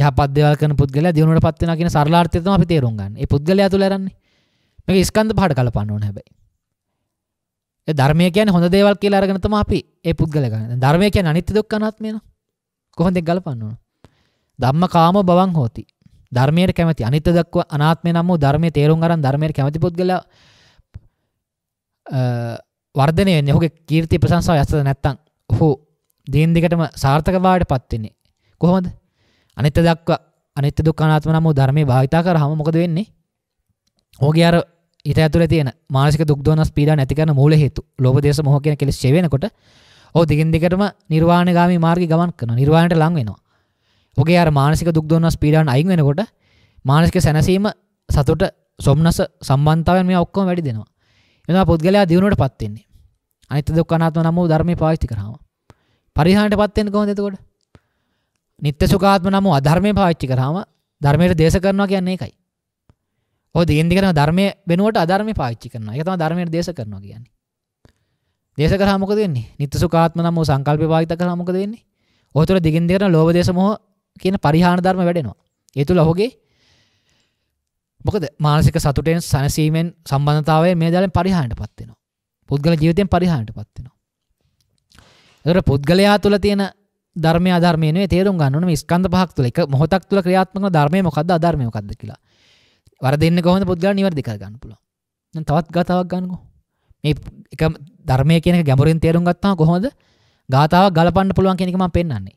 යහපදවක පුද්ගල දියුණට පත්වන කියෙන සරලාර්ථයතම අපි තේරුම්ගන්න ඒ පුද්ගලයා තුළරන්නේ මේක ස්කන්ධ පහට කලපන්නවන හැබයි ධර්මය කියන හොඳ දේවල් කියලා අරගනතම අපි ඒ පුද්ගල ගන්න ධර්මය කියන අනිත්‍ය දුක්කනාත්මයන කොහොඳ ගලපන්නවා දම්ම කාම බවන් හෝති ධර්මයට කැමති අනිත දක්ව අනාත්මය නම් වූ ධර්මය තේරුම් අරන් ධර්මයට කැමති පුද්ගලයා වර්ධනය වෙන්නේ ඔහුගේ කීර්ති ප්‍රශංසාව යසද නැත්නම් ඔහු දින් දිගටම සාර්ථකභාවයට පත් වෙන්නේ කොහොමද? අනිත්‍ය දක්වා අනිත්‍ය දුක්ඛ අනාත්ම නම් වූ ධර්මයේ භාවිතා කරාම මොකද වෙන්නේ? ඔහුගේ අර ඊට ඇතුලේ තියෙන මානසික දුක් දෝනස් පීඩා නැති කරන මූල හේතු ලෝභ දේශ මොහ කියන කෙලෙස් ඡේ වෙනකොට ඔහු දිගින් දිගටම නිර්වාණගාමී මාර්ගේ ගමන් කරනවා නිර්වාණයට ලං වෙනවා. ඔහුගේ අර මානසික දුක් දෝනස් පීඩාන් අයින් වෙනකොට මානසික සැනසීම සතුට සොම්නස සම්බන්ධතාවයන් මේ ඔක්කොම වැඩි දෙනවා. එනවා පුද්ගලයා දියුණුවට පත් වෙන්නේ. අනිත්‍ය දුක්ඛ අනාත්ම නම් වූ ධර්මයේ පාවිච්චි කරාම. පරිහානියට පත් වෙන්නේ කොහොමද එතකොට? නিত্য සුඛාත්ම නම් වූ අධර්මයේ පාවිච්චි කරාම ධර්මයට දේශ කරනවා කියන්නේ ඒකයි. ඔය දෙයින් දිගටම ධර්මයේ වෙනුවට අධර්මයේ පාවිච්චි කරනවා. ඒක තමයි ධර්මයට දේශ කරනවා කියන්නේ. දේශ කරා මොකද වෙන්නේ? නিত্য සුඛාත්ම නම් වූ සංකල්පය භාවිත කරා මොකද වෙන්නේ? ඔය තුළ දිගින් දිගටම ලෝභ දේශ මොහ කියන පරිහාන ධර්ම වැඩෙනවා. ඒ තුළ ඔහුගේ මොකද මානසික සතුටෙන් සැනසීමෙන් සම්බන්ධතාවය මේ දලෙන් පරිහාණයට පත්වෙනවා. පුද්ගල ජීවිතයෙන් පරිහාණයට පත්වෙනවා. ඒතර පුද්ගලයා තුළ තියෙන ධර්මය අධර්මය නෙවෙයි තේරුම් ගන්න ඕනේ මේ ස්කන්ධ පහක් තුළ එක මොහොතක් තුළ ක්‍රියාත්මක වන ධර්මය මොකද්ද අධර්මය මොකද්ද කියලා. වරදින්නේ කොහොමද පුද්ගලයා නිවැරදි කරගන්න පුළුවන්. දැන් තවත් ගාතාවක් ගන්නකෝ. මේ එක ධර්මය කියන එක ගැඹුරින් තේරුම් ගත්තාම කොහොමද ගාතාවක් ගලපන්න පුළුවන් කියන එක මම පෙන්වන්නේ.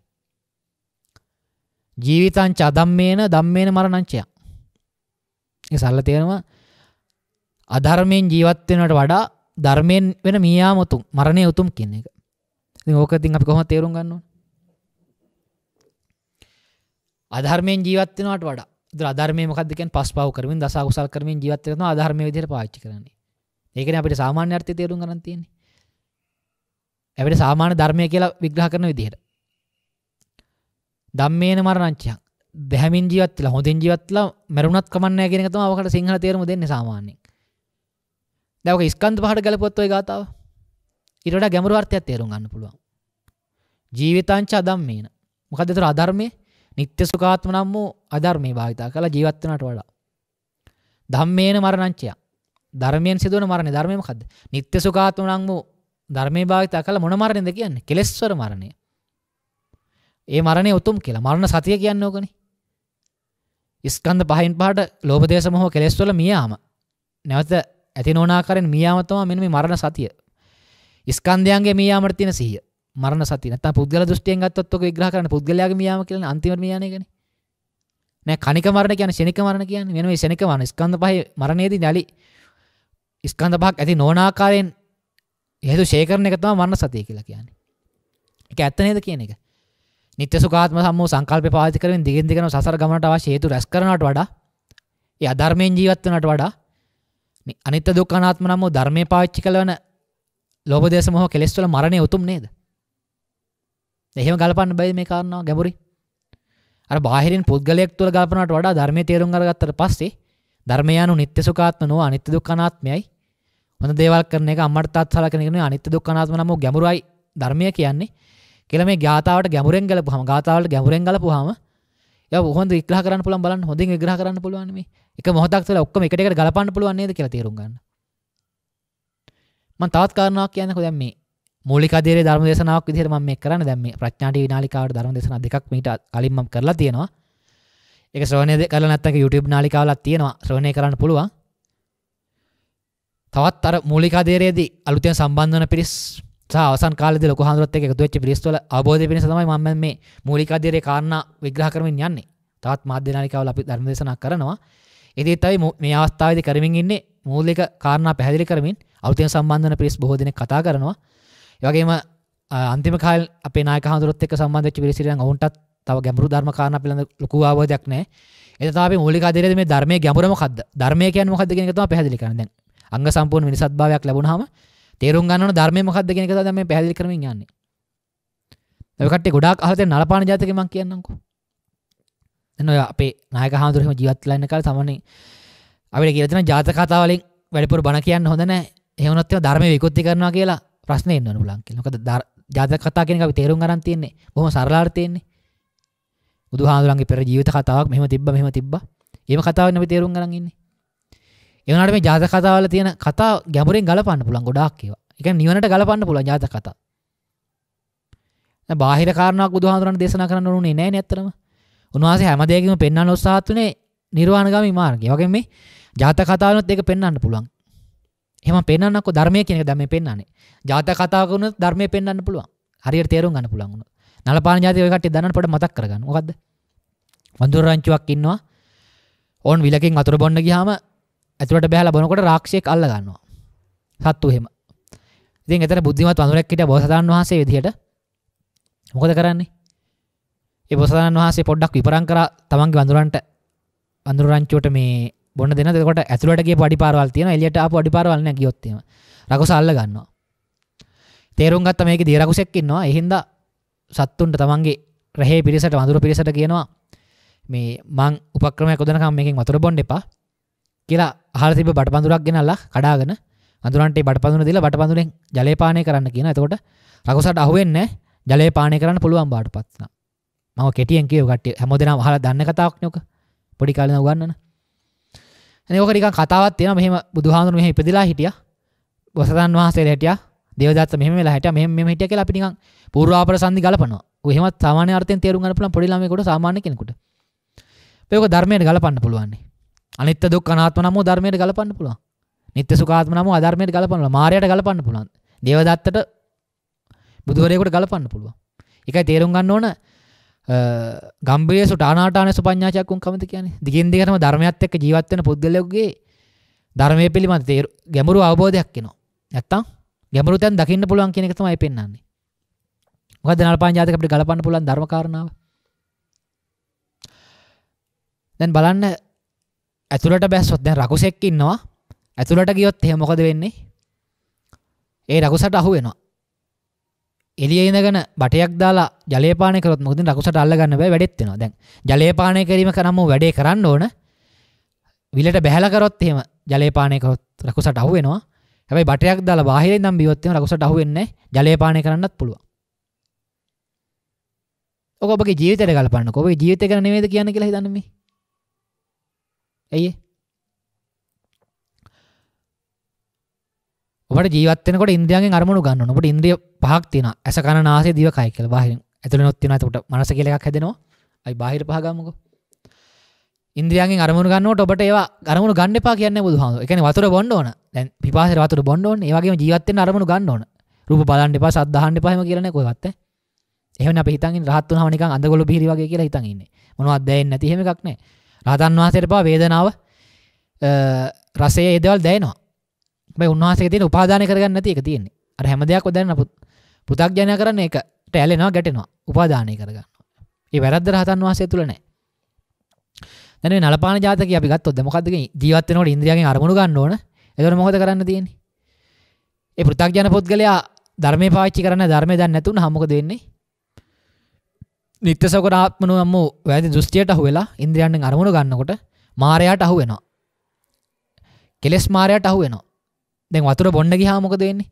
ජීවිතං ච ධම්මේන ධම්මේන මරණං චයං සල්ල තියෙනවා අධර්මයෙන් ජීවත්වෙනට වඩා ධර්මයෙන් වෙන මියයා මුතුම් මරණය උතුම් කියන එක ඕකතින් අපි කොහොම තේරුම් ගන්නවා අධර්මයෙන් ජීවත්වෙනට වඩා ධර්මය මොකදකෙන් පස් පව කරමින් දස කුසල් කරමින් ජීවත්වෙන අධර්ම විදිර පාච්චි කරන ඒකන අපිට සාමාන්‍ය අර්ථය තේරුම් කරන තියෙන්නේ ඇවිට සාමාන්‍ය ධර්මය කියලා විග්‍රහ කරන විදිහට දම්මේන මරණංචයන් බැහමින් ජීවත්ල හොඳින් ජීවත්ලා මැරුණත් කමන්න ගෙන තම අවකට සිංහල තේරම දෙන්න සාමාන්‍යෙන් දැවක ස්කන්ධ පහට ගැලපොත්වයි ගාතාව ඉරට ගැමරුවර්ථයක් තේරුම් ගන්න පුළුවන් ජීවිතංච අදම් මේන මොකදතුර අධර්මය නිත්‍ය සුකාත්ම නම් වූ අධර්මය භාවිතා කළ ජීවත්වනට වඩා ධම්මේන මරණංචය ධර්මයෙන් සිදුවන මරණ ධර්මයමකද නිත්‍ය සුකාත්ම නම් වූ ධර්මය භාවිතා කළ මොන මරණයද කියන්නේ කෙලෙස්වර මරණය ඒ මරණය උතුම් කියලා මරණ සතිය කියන්න ඕකනේ ස්කන්ද පහින් පහට ලෝපදේශමහෝ කෙලෙස්වල මියයාම නැවත ඇති නෝනාකරෙන් මියාමතවා මෙම මරණ සතිය. ස්කන්දයන්ගේ මියාමට තින සිය මරණ සති නත පුද්ගල දුෂ්ටයෙන් ගත්තොත්ක විග්‍රහ කරන පුද්ගලයාගේ මියාම කියන අන්තිමරමයානයගෙන නෑ කනික මරණ කියන ශනික මරණ කියන වෙනම ශනික වන ස්කන්ද පහ මරණයේදී නැලි ස්කන්ද පහක් ඇති නෝනාකාරයෙන් හතු ශේකරන එකතම මරණ සතිය කියලා කියන්නේ එක ඇත්තනේද කියන එක නිත්‍ය සුකාත්ම සම්මෝ සංකල්ප පාවිච්චි කරමින් දිගින් දිගටම සසර ගමනට අවශ්‍ය හේතු රැස් කරනවට වඩා ඒ අධර්මයෙන් ජීවත් වෙනවට වඩා මේ අනිත්‍ය දුක්ඛ අනාත්ම නම් වූ ධර්මයේ පාවිච්චි කළවන ලෝභ දේශ මොහ කෙලෙස් වල මරණය උතුම් නේද? එහෙම ගලපන්න බැයිද මේ කාරණාව ගැඹුරින්? අර බාහිරින් පුද්ගලයෙක් තුල ගලපනවට වඩා ධර්මයේ තේරුම් අරගත්තට පස්සේ ධර්මය යනු නිත්‍ය සුඛාත්ම නොව අනිත්‍ය දුක්ඛ අනාත්මයයි හොඳ දේවල් කරන එක අමර්ථාත් සලකන එක නෙවෙයි අනිත්‍ය දුක්ඛ අනාත්ම නම් වූ ගැඹුරයි ධර්මය කියන්නේ කියලා මේ ගාතාවට ගැමුරෙන් ගලපුහම ගාතාවට ගැමුරෙන් ගලපුහම ය හොඳ ඉක්ලා කරන්න පුළන් බලන්න හොඳින් විග්‍රහ කරන්න පුළුවන් මේ එක මොහොතක් තුළ ඔක්කොම එකට එකට ගලපන්න පුළුවන් නේද කියලා තේරුම් ගන්න මම තවත් කාරණාවක් කියන්නකෝ දැන් මේ මූලික අධීරයේ ධර්ම දේශනාවක් විදිහට මම මේක කරන්නේ දැන් මේ ප්‍රඥා ටීවී නාලිකාවට ධර්ම දේශනා දෙකක් මීට කලින් මම කරලා තියෙනවා ඒක ශ්‍රවණය කරලා නැත්නම් YouTube නාලිකාවලත් තියෙනවා ශ්‍රවණය කරන්න පුළුවන් තවත් අර මූලික අධීරයේදී අලුතෙන් සම්බන්ධ වෙන පිරිස් සාසන් කාලෙද ලොකු හඳුරත් එක්ක එකතු වෙච්ච පිරිස්වල අවබෝධය පිණිස තමයි මම මේ මූලික අධ්‍යයනයේ කාරණා විග්‍රහ කරමින් යන්නේ. තවත් මාධ්‍ය නාලිකාවල අපි ධර්ම දේශනා කරනවා. ඉතින් අපි මේ අවස්ථාවේදී කරමින් ඉන්නේ මූලික කාරණා පැහැදිලි කරමින් අලුතෙන් සම්බන්ධ වෙන පිරිස් බොහෝ දෙනෙක් කතා කරනවා. ඒ වගේම අන්තිම කාලේ අපේ නායක හඳුරත් එක්ක සම්බන්ධ වෙච්ච පිරිස් ඉතින් ඔවුන්ටත් තව ගැඹුරු ධර්ම කාරණා පිළිබඳ ලොකු අවබෝධයක් නැහැ. එතකොට අපි මූලික අධ්‍යයනයේ මේ ධර්මයේ ගැඹුර මොකද්ද? ධර්මය කියන්නේ මොකද්ද කියන එක තමයි පැහැදිලි කරන්නේ දැන්. අංග සම්පූර්ණ විනිසත්භාවයක් ලැබුණාම තේරුම් ගන්න ධර්මය මොකක්ද කියන එක තමයි මේ පැහැදිලි කරමින් යන්නේ. ඔය කට්ටිය ගොඩාක් අහලා තියෙන නලපාණ ජාතකේ මම කියන්නම්කෝ. දැන් ඔය අපේ නායක හාමුදුරුවෝ එහෙම ජීවත් වෙලා ඉන්න කාලේ සාමාන්‍යයෙන් අපිට කියලා තියෙන ජාතක කතා වලින් වැඩිපුර බණ කියන්න හොඳ නැහැ. එහෙම නැත්නම් ධර්මයේ විකෘති කරනවා කියලා ප්‍රශ්නේ එන්න ඕන බුලන් කියලා. මොකද ජාතක කතා කියන එක අපි තේරුම් ගන්න තියෙන්නේ. බොහොම සරලාර තියෙන්නේ. බුදුහාඳුරන්ගේ පෙර ජීවිත කතාවක් මෙහෙම තිබ්බ මෙහෙම තිබ්බා. එහෙම කතාවෙන් අපි තේරුම් ගන්න ඉන්නේ. එවනට මේ ජාත කතාවල තියෙන කතා ගැඹුරෙන් ගලපන්න පුළන් ගොඩක් ඒවා එක නිවනට ගලපන්න පුළන් ජාත කතා බාහිර කාරණක් බුදුහාඳුරන් දේශනා කරන්න ඕනේ නෑ නැත්තරම උන්වහන්සේ හැමදයකම පෙන්වන්න උත්සාහත් උනේ නිර්වාණගාමී මාර්ගය වගේ මේ ජාත කතාවනොත් ඒක පෙන්වන්න පුළුවන් එහෙම පෙන්වන්නකො ධර්මය කියන එක දැන් මේ පෙන්වන්නේ ජාත කතාවක උනොත් ධර්මය පෙන්වන්න පුළුවන් හරියට තේරුම් ගන්න පුළුවන් උනොත් නලපාන ජාති ඔය කට්ටිය දන්නට පොඩ්ඩක් මතක් කරගන්න මොකද්ද වඳුර රංචුවක් ඉන්නවා ඕන් විලකින් වතුර බොන්න ගියාම ඇතුළට බැහල බොනකොට රක්ෂයක් අල්ලගන්නවා සත්තු හෙම ඉතින් එතන බුද්ධිමත් වඳුරෙක්කට බෝසතාන් වහන්සේ විදිහට මොකද කරන්නේ ඒ බෝසතාන් වහන්සේ පොඩ්ඩක් විපරං කරා තමන්ගේ වඳුරන්ට වඳුරංචුවට මේ බොන්න දෙන දෙකොට ඇතුළට ගිය පඩි පාරවල් තියෙනවා එළියට ආපු අඩි පාරවල් නැහැ ගියොත් එහෙම රකුස අල්ල ගන්නවා තේරුම් ගත්ත මේකේ දිය රකුසෙක් ඉන්නවා ඒ හින්දා සත්තුන්ට තමන්ගේ රැහේ පිරිසට වඳුර පිරිසට කියනවා මේ මං උපක්‍රමයක් උදනකම් මේකෙන් වතුර බොන්න එපා කියලා හල තිබ බට පඳුරක් ගෙනල්ලා කඩාගෙන අඳුරන්ට බට පඳුන දිල බට පඳුරෙන් ජලපානය කරන්න කියන ඇතකොට රකුසට අහුවෙන්න ජලපානය කරන්න පුළුවන් බාට පත්න මව කෙටියෙන් කියව කට හැම දෙෙන හල දන්න කතාක්නයක පොඩි කාලන ගන්නන ඕකරික කතාවත් එන මෙහම බුදුහාඳුර මෙහ ඉපදිලා හිටිය බොසතන් වහසේ හැටිය දෙවදත් මෙම හට මෙම හිටිය කියලා පිනිි පුරවාපර සන්දි ගලපනවා හෙමත් සාමාන අර්තය තේරුම් ගලපන පොඩිලාමෙකොට සාමාන්‍ය කෙනකුට පයක ධර්මයට ගලපන්න පුළුවන්නේ අනිත්‍ය දුක් අනාත්ම නම් වූ ධර්මයට ගලපන්න පුළුවන්. නිත්‍ය සුඛාත්ම නම් වූ අධර්මයට ගලපන්න පුළුවන්. මායයට ගලපන්න පුළුවන්. දේවදත්තට බුදුවරයෙකුට ගලපන්න පුළුවන්. ඒකයි තේරුම් ගන්න ඕන ගම්බ්‍රිය සුටානාටාන සුපඤ්ඤාචයක් උන් කමද කියන්නේ. දිගින් දිගටම ධර්මයත් එක්ක ජීවත් වෙන පුද්ගලයෙකුගේ ධර්මයේ පිළිබඳ ගැඹුරු අවබෝධයක් එනවා. නැත්තම් ගැඹුරු තැන් දකින්න පුළුවන් කියන එක තමයි පෙන්වන්නේ. මොකද නල්පාන් ජාතක අපිට ගලපන්න පුළුවන් ධර්ම කාරණාව. දැන් බලන්න ඇතුළට බැස්සොත් දැන් රකුසෙක් ඉන්නවා ඇතුළට ගියොත් එහෙම මොකද වෙන්නේ ඒ රකුසට අහු වෙනවා එලිය ඉඳගෙන බටයක් දාලා ජලපාන කරොත් මුදින් රකුසට අල්ලගන්න බෑ වැඩෙත්වෙනවා දැන් ජලපානය කිරීම කරම වැඩේ කරන්න ඕන විලට බැහල කරොත් එහෙම ජලපානය කරොත් රකුසට අහු වෙනවා හැබයි බටයක් දාලා බාහිර නම් බියොත්ම රකුසට අහු වෙන්නේ ජලපානය කරන්නත් පුළුව ඔබගේ ජීවිතයට කල්පන්න ඔබේ ජීවිතය කරන නේද කියන කියලා හිතන්නේ ඇයි ඔබට ජීවත්තනකොට ඉන්ද්‍රියන්ගෙන් අරමුණු ගන්න ඔබට ඉන්ද්‍රිය පහක් තියෙනවා ඇස කන නාසය දිව කය කියලා බාහිරින් ඇතුළෙනොත් තියෙනවා එතකොට මනස කියලා එකක් හැදෙනවා අයි බාහිර පහ ගමුකෝ ඉන්ද්‍රියන්ගෙන් අරමුණු ගන්නකොට ඔබට ඒවා අරමුණු ගන්න එපා කියන්නේ බුදුහාමුදුරුවෝ. ඒ කියන්නේ වතුර බොන්න ඕන. දැන් පිපාසෙට වතුර බොන්න ඕන. ඒ වගේම ජීවත් වෙන්න අරමුණු ගන්න ඕන. රූප බලන්න එපා, සද්ද අහන්න එපා එහෙම කියලා නෑ කොහෙවත් ඈ. එහෙමනේ අපි හිතන් ඉන්නේ රහත් වුණාම නිකන් අඳගොළු බිහිරි වගේ කියලා හිතන් ඉන්නේ. මොනවත් දැනෙන්නේ නැති එහෙම එකක් නෑ. රහතන් වහන්සේට පවා වේදනාව රසය ඒ දේවල් දැනෙනවා. මේ උන්වහන්සේ තියෙන උපාදානය කරගන්න නැති එක තියෙන්නේ. අර හැම දෙයක්ම දැනන පු탁ඥය කරන එකට ඇලෙනවා ගැටෙනවා. උපාදානය කරගන්නවා. ඒ වැරද්ද රහතන් වහන්සේ තුල නැහැ. දැන් මේ නලපාන ජාතකය අපි ගත්තොත් දැන් මොකද්ද කියන්නේ? ජීවත් වෙනකොට ඉන්ද්‍රියයන් අරමුණු ගන්න ඕන. එතකොට මොකද කරන්න තියෙන්නේ? ඒ පු탁ඥ පුද්ගලයා ධර්මයේ පාවිච්චි කරන්නේ ධර්මයේ දන්නේ නැතුණා මොකද වෙන්නේ? නිත්‍යසකට ආත්මනුව අම්ම වැදි දෘෂ්ටියට අහු වෙලා ඉන්ද්‍රියන්ෙන් අරමුණු ගන්නකොට මාරයට අහු වෙනවා. කෙලෙස් මාරයට අහු වෙනවා. දැන් වතුර බොන්න ගියාම මොකද වෙන්නේ?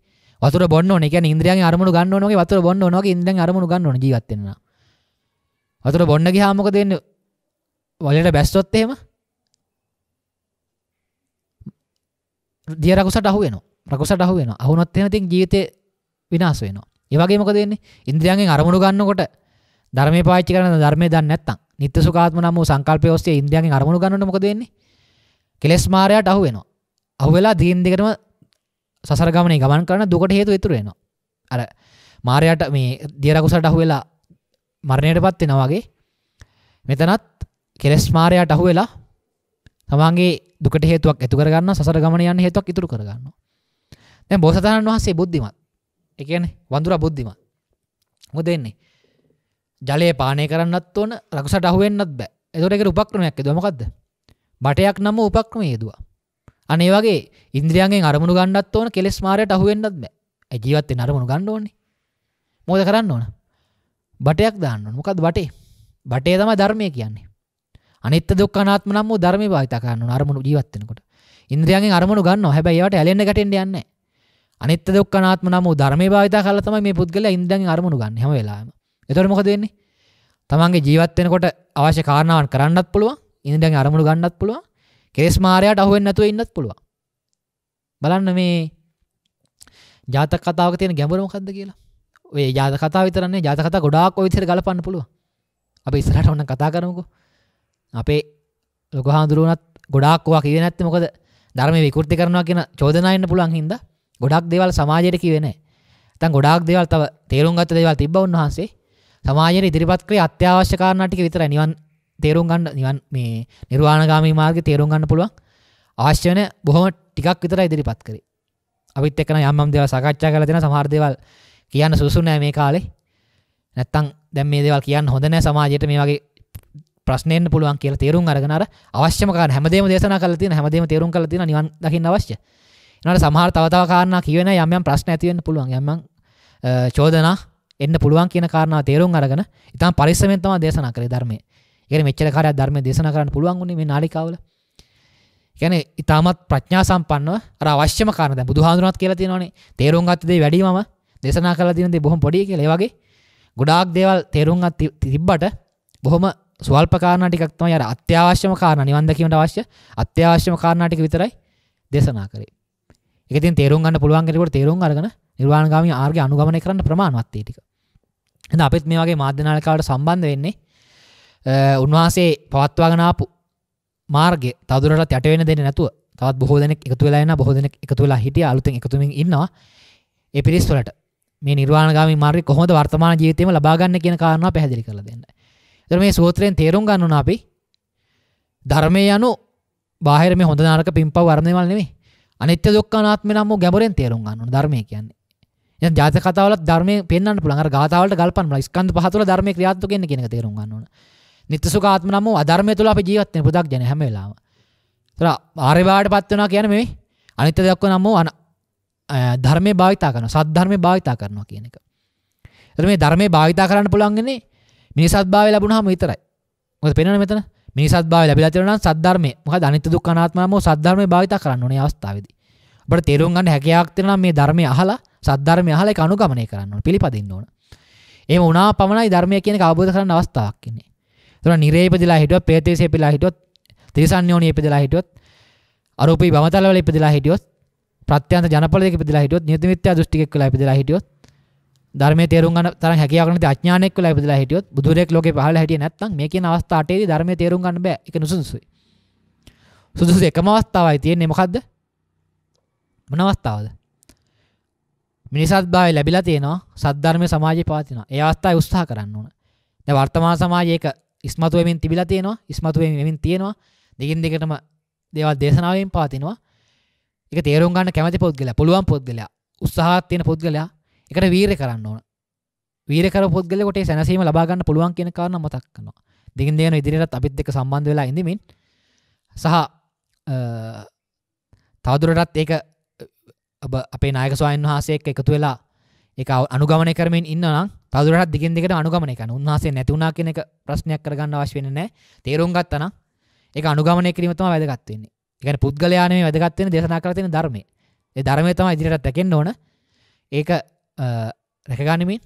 වතුර බොන්න ඕනේ. කියන්නේ ඉන්ද්‍රියන්ගේ අරමුණු ගන්න ඕනේ. වතුර බොන්න ඕනේ. වගේ ඉන්ද්‍රියන්ගේ අරමුණු ගන්න ඕනේ ජීවත් වෙන්න නම්. වතුර බොන්න ගියාම මොකද වෙන්නේ? වලට බැස්සොත් එහෙම දිය රකුසට අහු වෙනවා. රකුසට අහු වෙනවා. අහුනොත් එහෙම ඉතින් ජීවිතේ විනාශ වෙනවා. ඒ වගේ මොකද වෙන්නේ? ඉන්ද්‍රියන්ගෙන් අරමුණු ගන්නකොට ධර්මය පාච්චි කරන ධර්මය දන්න නැත්තම් නිත්‍ය සුඛාත්ම නම් වූ සංකල්පය ඔස්සේ ඉන්ද්‍රියන්ගෙන් අරමුණු ගන්නකොට මොකද වෙන්නේ? කෙලස් මායයට අහු වෙනවා. අහු වෙලා දීන් දෙකටම සසර ගමනේ ගමන් කරන දුකට හේතු ඉතුරු වෙනවා. අර මායයට මේ දිය රකුසට අහු වෙලා මරණයටපත් වෙනවා වගේ මෙතනත් කෙලස් මායයට අහු වෙලා තමන්ගේ දුකට හේතුවක් ඇති කරගන්නවා සසර ගමන යන හේතුවක් ඉතුරු කරගන්නවා. දැන් බෝසතාණන් වහන්සේ බුද්ධිමත්. ඒ කියන්නේ වඳුරා බුද්ධිමත්. මොකද වෙන්නේ? ජලය පානය කරන්නත් ඕන රකුසට අහුවෙන්න්නත් බෑ එතොට එකට උපක්‍රමයක් දොමකක්ද බටයක් නම්ම උපක්‍රම යෙදවා අනේ වගේ ඉන්ද්‍රියන්ගෙන් අරමුණු ගන්නත් ඕන කෙලෙස් මාරයට අහුවෙන්නත් බෑ ඇජීවත්තේ නරමුණු ගන්න ඕනේ මෝද කරන්න ඕන බටයක් දාන්න මොකද බටේ බටේ තම ධර්මය කියන්නේ අනිත් දුක් අනාත්ම නම් වූ ධර්මය භාවිත කරන්න අරමුණු ජීවත්වෙනකොට ඉන්ද්‍රියන්ගෙන් අරමුණු ගන්න හැබැයි ඒවට ඇලෙන්න ගැටෙන්න යන්නේ අනිත් දුක් අනාත්ම නම් වූ ධර්මය භාවිත කරලා තමයි මේ පුද්ගලයා ඉන්ද්‍රියන්ගෙන් අරමුණු ගන්න හැම වෙලාවෙම එතොට මොක දෙන්නේ තමන්ගේ ජීවත්වෙනකොට අවශ්‍ය කාරණාවන් කරන්නත් පුළුව ඉඳන් අරමුණු ගන්නත් පුළුව කේස් මාරයට අහුවෙන් නැතුව ඉන්නත් පුළුව බලන්න මේ ජාතක කතාව තියෙන ගැඹුර මොකක්ද කියලා ඔය ජාතක කතා විතරන්නේ ජාතක කතා ගොඩාක් ඔය විදිහට ගලපන්න පුළුවන් අපි ඉස්සරහට ඕන කතා කරමුකෝ අපේ ලොකු හාමුදුරුවනත් ගොඩාක් ඔවා කිව්වේ නැත්තේ මොකද ධර්මයේ විකෘති කරනවා කියන චෝදනාව එන්න පුළුවන් හින්දා ගොඩක් දේවල් සමාජයට කිව්වේ නැහැ. නැත්නම් ගොඩාක් දේවල් තව තේරුම් ගත්ත දේවල් තිබ්බා උන්වහන්සේ. සමාජයට ඉදිරිපත් කරේ අත්‍යවශ්‍ය කාරණා ටික විතරයි නිවන් තේරුම් ගන්න නිවන් මේ නිර්වාණගාමී මාර්ගේ තේරුම් ගන්න පුළුවන් අවශ්‍ය වෙන බොහොම ටිකක් විතරයි ඉදිරිපත් කරේ අපිත් එක්ක නම් යම් යම් දේවල් සාකච්ඡා කරලා දෙන සමහර දේවල් කියන්න සුසු නෑ මේ කාලේ නැත්තම් දැන් මේ දේවල් කියන්න හොඳ නෑ සමාජයට මේ වගේ ප්‍රශ්නයෙන් පුළුවන් කියල තේරුම් අරගෙන අවශ්‍යම කාරණා හැමදේම දේශනා කරලා තියෙන හැමදේම තේරුම් කරලා තියෙන නිවන් දකින්න අවශ්‍ය. ඊනට සමහර තව තව කාරණා කියවෙන යම් යම් ප්‍රශ්න ඇති වෙන්න පුළුවන් යම් යම් චෝදනා එන්න පුළුවන් කියන කාරණාව තේරුම් අරගෙන ඉතාම පරිස්සමෙන් තමයි දේශනා කරේ ධර්මයේ. ඒ කියන්නේ මෙච්චර කාර්යයක් ධර්මයේ දේශනා කරන්න පුළුවන් උනේ මේ නාලිකාවල. කියන්නේ ඉතාමත් ප්‍රඥා සම්පන්නව අර අවශ්‍යම කාරණා දැන් බුදුහාඳුනත් කියලා තියෙනවනේ. තේරුම් ගත්ත දේ වැඩිමම දේශනා කරලා තියෙන දේ බොහොම පොඩි කියලා. ඒ වගේ ගොඩාක් දේවල් තේරුම් ගත් තිබ්බට බොහොම සුවල්ප කාරණා ටිකක් තමයි අර අත්‍යවශ්‍යම කාරණා නිවන් දැකීමට අවශ්‍ය අත්‍යවශ්‍යම කාරණා ටික විතරයි දේශනා කරේ. ඒක ඉතින් තේරුම් ගන්න පුළුවන් කෙනෙකුට තේරුම් අරගෙන නිර්වාණගාමී ආර්ගය අනුගමනය කරන්න ප්‍රමාණවත් ඒ ටික. අපිත් මේ වගේ මාධ්‍යනාලකාවට සම්බන්ධ වෙන්නේ උන්වහන්සේ පවත්වාගෙනාපු මාර්ග තදුරට යටවෙන දෙන්න නැතුව තවත් බොහෝ දෙනෙක් එකතු වෙලාන්න බොහෝ දෙනෙක් එකතු වෙලා හිටිය අලුතෙන් එකතුමින් ඉන්නවා ඒ පිරිස්වලට මේ නිර්වාණගාමී මාර්ගය කොහොමද වර්තමාන ජීවිතේම ලබා ගන්න කියන කාරණාව පැහැදිලි කරලා දෙන්න. ඒතර මේ සූත්‍රයෙන් තේරුම් ගන්න ඕන අපි ධර්මයේ යනු බාහිර මේ හොඳ නරක පින්පව් වර්ණේවල් නෙමෙයි. අනිත්‍ය දුක්ඛ අනාත්ම නම් ගැඹුරෙන් තේරුම් ගන්න ඕන ධර්මය කියන්නේ. ජාත කතාවලත් ධර්මය පෙන්න්න පුළන් ගාතාවලට ගල්පන් ස්කන්ද පහතුල ධර්ම ක්‍රියාත්තු කියන කෙනෙක තේරුම් ගන්නන නිතසු ආත්ම නම අධර්මය තුළ අප ජීවත්වය පුදක් ජන හැමලාව තර ආරවාට පත්වනා කියන මේ අනිත දෙයක්ව නම්මෝ අන ධර්මය භාවිතා කරන සද්ධර්මය භාවිතා කරනවා කියන එක එ මේ ධර්මය භාවිතා කරන්න පුළන්ගන්නේ මිනිසත් භාව ලබුණහම විතරයි මොද පෙනන මෙතන මිනිසත් භාව ලැබිලා තියෙනවා නම් සද්ධර්මය මොකද අනිත්‍ය දුක්ඛ අනාත්මම සද්ධර්මය භාවිත කරන්න ඕනේ අවස්ථාවේදී. අපිට තේරුම් ගන්න හැකියාවක් තියෙනවා මේ ධර්මය අහලා සද්ධර්මය අහලා ඒක අනුගමනය කරන්න ඕන පිළිපදින්න ඕන. එහෙම වුණා පමණයි ධර්මය කියන එක අවබෝධ කරගන්න අවස්ථාවක් ඉන්නේ. ඒතර නිරේපදිලා හිටියොත්, ප්‍රේතේසේ පිළා හිටියොත්, තිරසන්‍යෝනියේ පිළා හිටියොත්, අරූපී භවතලවල පිළා හිටියොත්, ප්‍රත්‍යන්ත ජනපල දෙක පිළා හිටියොත්, නියතමිත්‍යා දෘෂ්ටිකෙක් වෙලා පිළා හිටියොත්, ධර්මයේ තේරුම් ගන්න තරම් හැකියාවක් නැති අඥානෙක් වෙලා ඉපදලා හිටියොත් බුදුරෙක් ලෝකේ පහළ හිටියේ නැත්නම් මේ කියන අවස්ථා අටේදී ධර්මයේ තේරුම් ගන්න බෑ. ඒක නුසුදුසුයි. සුදුසු එකම අවස්ථාවයි තියෙන්නේ මොකද්ද? මොන අවස්ථාවද? මිනිසත් භාවය ලැබිලා තියෙනවා සද්ධර්මය සමාජයේ පවතිනවා. ඒ අවස්ථාවේ උත්සාහ කරන්න ඕන. දැන් වර්තමාන සමාජයේ ඒක ඉස්මතු වෙමින් තිබිලා තියෙනවා. ඉස්මතු වෙමින් තියෙනවා. දෙකින් දෙකටම දේවල් දේශනාවෙන් පවතිනවා. ඒක තේරුම් ගන්න කැමති පොත්ගලයා, පුළුවන් පොත්ගලයා, උත්සාහවත් තියෙන පොත්ගලයා ඒකට වීරය කරන්න ඕන. වීර කරපු පොත්ගලයාට ඒ සැනසීම ලබා ගන්න පුළුවන් කියන කාරණා මතක් කරනවා. දෙකින් දෙකන ඉදිරියටත් අපිත් එක්ක සම්බන්ධ වෙලා ඉඳමින් සහ තවදුරටත් ඒක ඔබ අපේ නායක ස්වායන් වහසෙක් එකතු වෙලා එක අනුගමන කරමින් ඉන්නම් තදුරටත් දිගින් දෙකට අනුගමන එක උන්හසේ නැතිවුණනා කෙනෙක ප්‍රශ්නයක් කරගන්න අවශ්‍ය වෙන නෑ තේරුම් ගත්තන එක අනුගමනය කිරීමතම වැදගත්වන්නේ එකන පුද්ගලයානේ වැදගත්වෙන දේශනා කරතින ධර්මය ධර්මය තම ඉදිරිටත් දැකෙන් ඕන ඒක රැකගනිමින්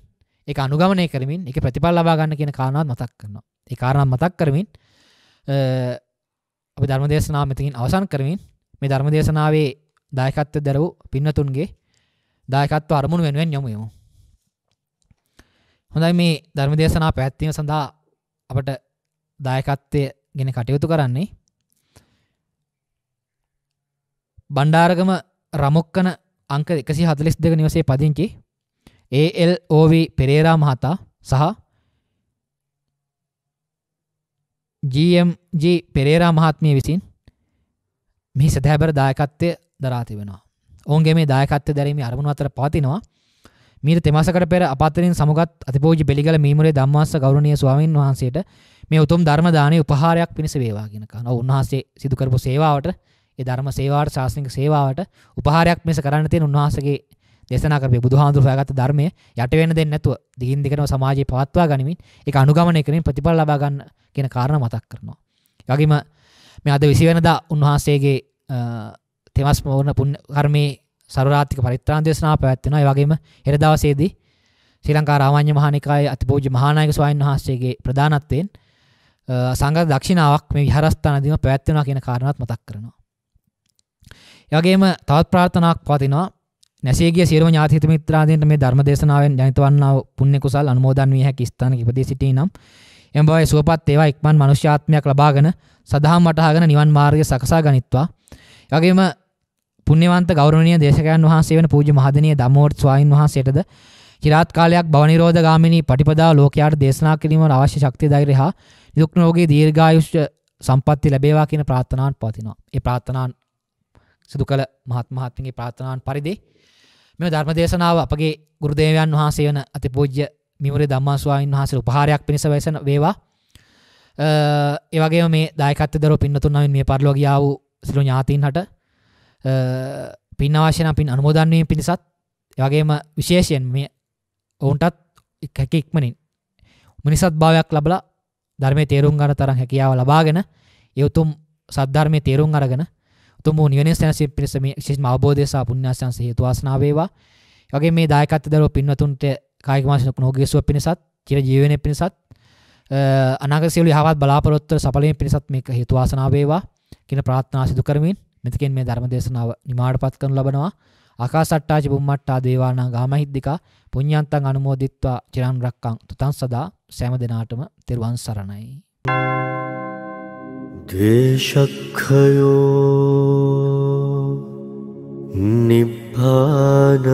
එක අනුගමනය කරමින් එක ප්‍රතිපල් ලබාගන්න කියන කාරණාව මතක් කරනවා ඒ කාරණම් මතක් කරමින් අපි ධර්ම දේශනාව මෙතිකින් අවසන් කරමින් මේ ධර්ම දේශනාවේ දායකත්ව දැරවූ පින්නතුන්ගේ දායකත්ව අරමුණු වෙනුවෙන් යොමුයමු. හොඳයි මේ ධර්ම දේශනා පැත්වීම සඳහා අපට දායකත්වය ගෙන කටයුතු කරන්නේ. බණ්ඩාරගම රමුක්කන අංක එකසි හතලිස් දෙක නිවසේ පදිංචි ඒල් ඕව පෙරේරා මහතා සහ GMG පෙරේරා මහත්මිය විසින් මෙහි සැහැබර දායකත්වය දරාතිබෙනවා ඔවන්ගේ මේ දායකත්ව දැරීම අරමුණ අතර පවතිනවා මීට තෙමසකට පෙර අපතරින් සමගත් අතිපෝජි පිළිගල මීමරේ දම්මාස ගෞරණය ස්වාමීන් වහන්සේට මේ උතුම් ධර්මදානය උපහාරයක් පිණිස වේවාගෙනකන උන්හසේ සිදුකරපු සේවාවට ඒ ධර්ම සේවාට ශාස්නික සේවාවට උපහාරයක් මෙස කරන්න තියෙන උන්වහන්සේගේ දේශනා කරපු බුදුහාඳුර හොයාගත්ත ධර්මය යට වෙන්න දෙන්නේ නැතුව දිගින් දිගටම සමාජයේ පවත්වා ගනිමින් ඒක අනුගමනය කරමින් ප්‍රතිඵල ලබා ගන්න කියන කාරණා මතක් කරනවා. ඒ වගේම මේ අද 20 වෙනිදා උන්වහන්සේගේ තෙමස් මෝන පුන් කර්මේ සරාතික පරිත්‍රාන් දේශනා පැවැත්වෙනවා ඒ වගේම හෙට දවසේදී ශ්‍රී ලංකා රාමාඤ්ඤ මහානිකායේ අතිපූජ්‍ය මහානායක ස්වාමීන් වහන්සේගේ ප්‍රධානත්වයෙන් සංඝ දක්ෂිනාවක් මේ විහාරස්ථානදීම පැවැත්වෙනවා කියන කාරණාවත් මතක් කරනවා. ඒ වගේම තවත් ප්‍රාර්ථනාවක් පවතිනවා නැසේගිය සියලුම ඥාති හිත මිත්‍රාදීන්ට මේ ධර්ම දේශනාවෙන් ජනිත වන්නා වූ පුණ්‍ය කුසල් අනුමෝදන් විය හැකි ස්ථානක ඉපදී සිටී නම් එම භවයේ සුවපත් ඒවා ඉක්මන් මනුෂ්‍යාත්මයක් ලබාගෙන සදාම් වටහාගෙන නිවන් මාර්ගය සකසා ගනිත්වා. ඒ වගේම පුණ්‍යවන්ත ගෞරවනීය දේශකයන් වහන්සේ වෙන පූජ්‍ය මහදෙනිය දමෝර් ස්වාමින් වහන්සේටද চিරාත් කාලයක් භවනිරෝධ ගාමිනී පටිපදාව ලෝකයාට දේශනා කිරීමට අවශ්‍ය ශක්තිය ධෛර්යය හා දුක් නිරෝගී දීර්ඝායුෂ සම්පත්තිය ලැබේවා කියන ප්‍රාර්ථනාවන් පවතිනවා. ඒ ප්‍රාර්ථනාන් සිදු කළ මහත් මහත්මියගේ ප්‍රාර්ථනාවන් පරිදි මේ ධර්ම දේශනාව අපගේ ගුරු දේවයන් වහන්සේ වෙන අතිපූජ්‍ය මිමුරේ ධම්මා ස්වාමින් වහන්සේ උපහාරයක් පිණිස වෙසෙන වේවා. ඒ වගේම මේ දායකත්වදරෝ පින්නතුන් නමින් මේ පරිලෝකියා වූ සිළු ඥාතීන් හට පින් අවශ්‍යන පින් අනුමෝදන්වීම පිණිසත් එවගේම විශේෂයෙන් මේ ඔවුන්ටත් හැකි ඉක්මනින් මිනිසත් භාවයක් ලබලා ධර්මය තේරුම් ගන්න තරම් හැකියාව ලබාගෙන යුතුම් සද්ධර්මය තේරුම් අරගෙන තුම නිවනිස් තැනසි පිරිස මේ ශිෂ්ම අවබෝධය සහ පුණ්‍යාසංස හේතු වාසනා වේවා. වගේ මේ දායකත්ව දරුව පින්වතුන්ට කායික මානසික නෝගේසුව පිණිසත්, චිර ජීවනයේ පිණිසත්, අනාගත සියලු යහපත් බලාපොරොත්තු සඵලීමේ පිණිසත් මේක හේතු වාසනා වේවා කියන ප්‍රාර්ථනා සිදු කරමින් මෙතකෙන් මේ ධර්ම දේශනාව නිමාඩපත් කරනු ලබනවා ආකාසට්ටාච බුම්මට්ටා දේවානා ගාමහිද්దికා පුඤ්ඤන්තං අනුමෝදිත්වා චිරන් රැක්කං තුතං සදා සෑම දිනාටම තෙරුවන් සරණයි දේශක්ඛයෝ නිබ්බානං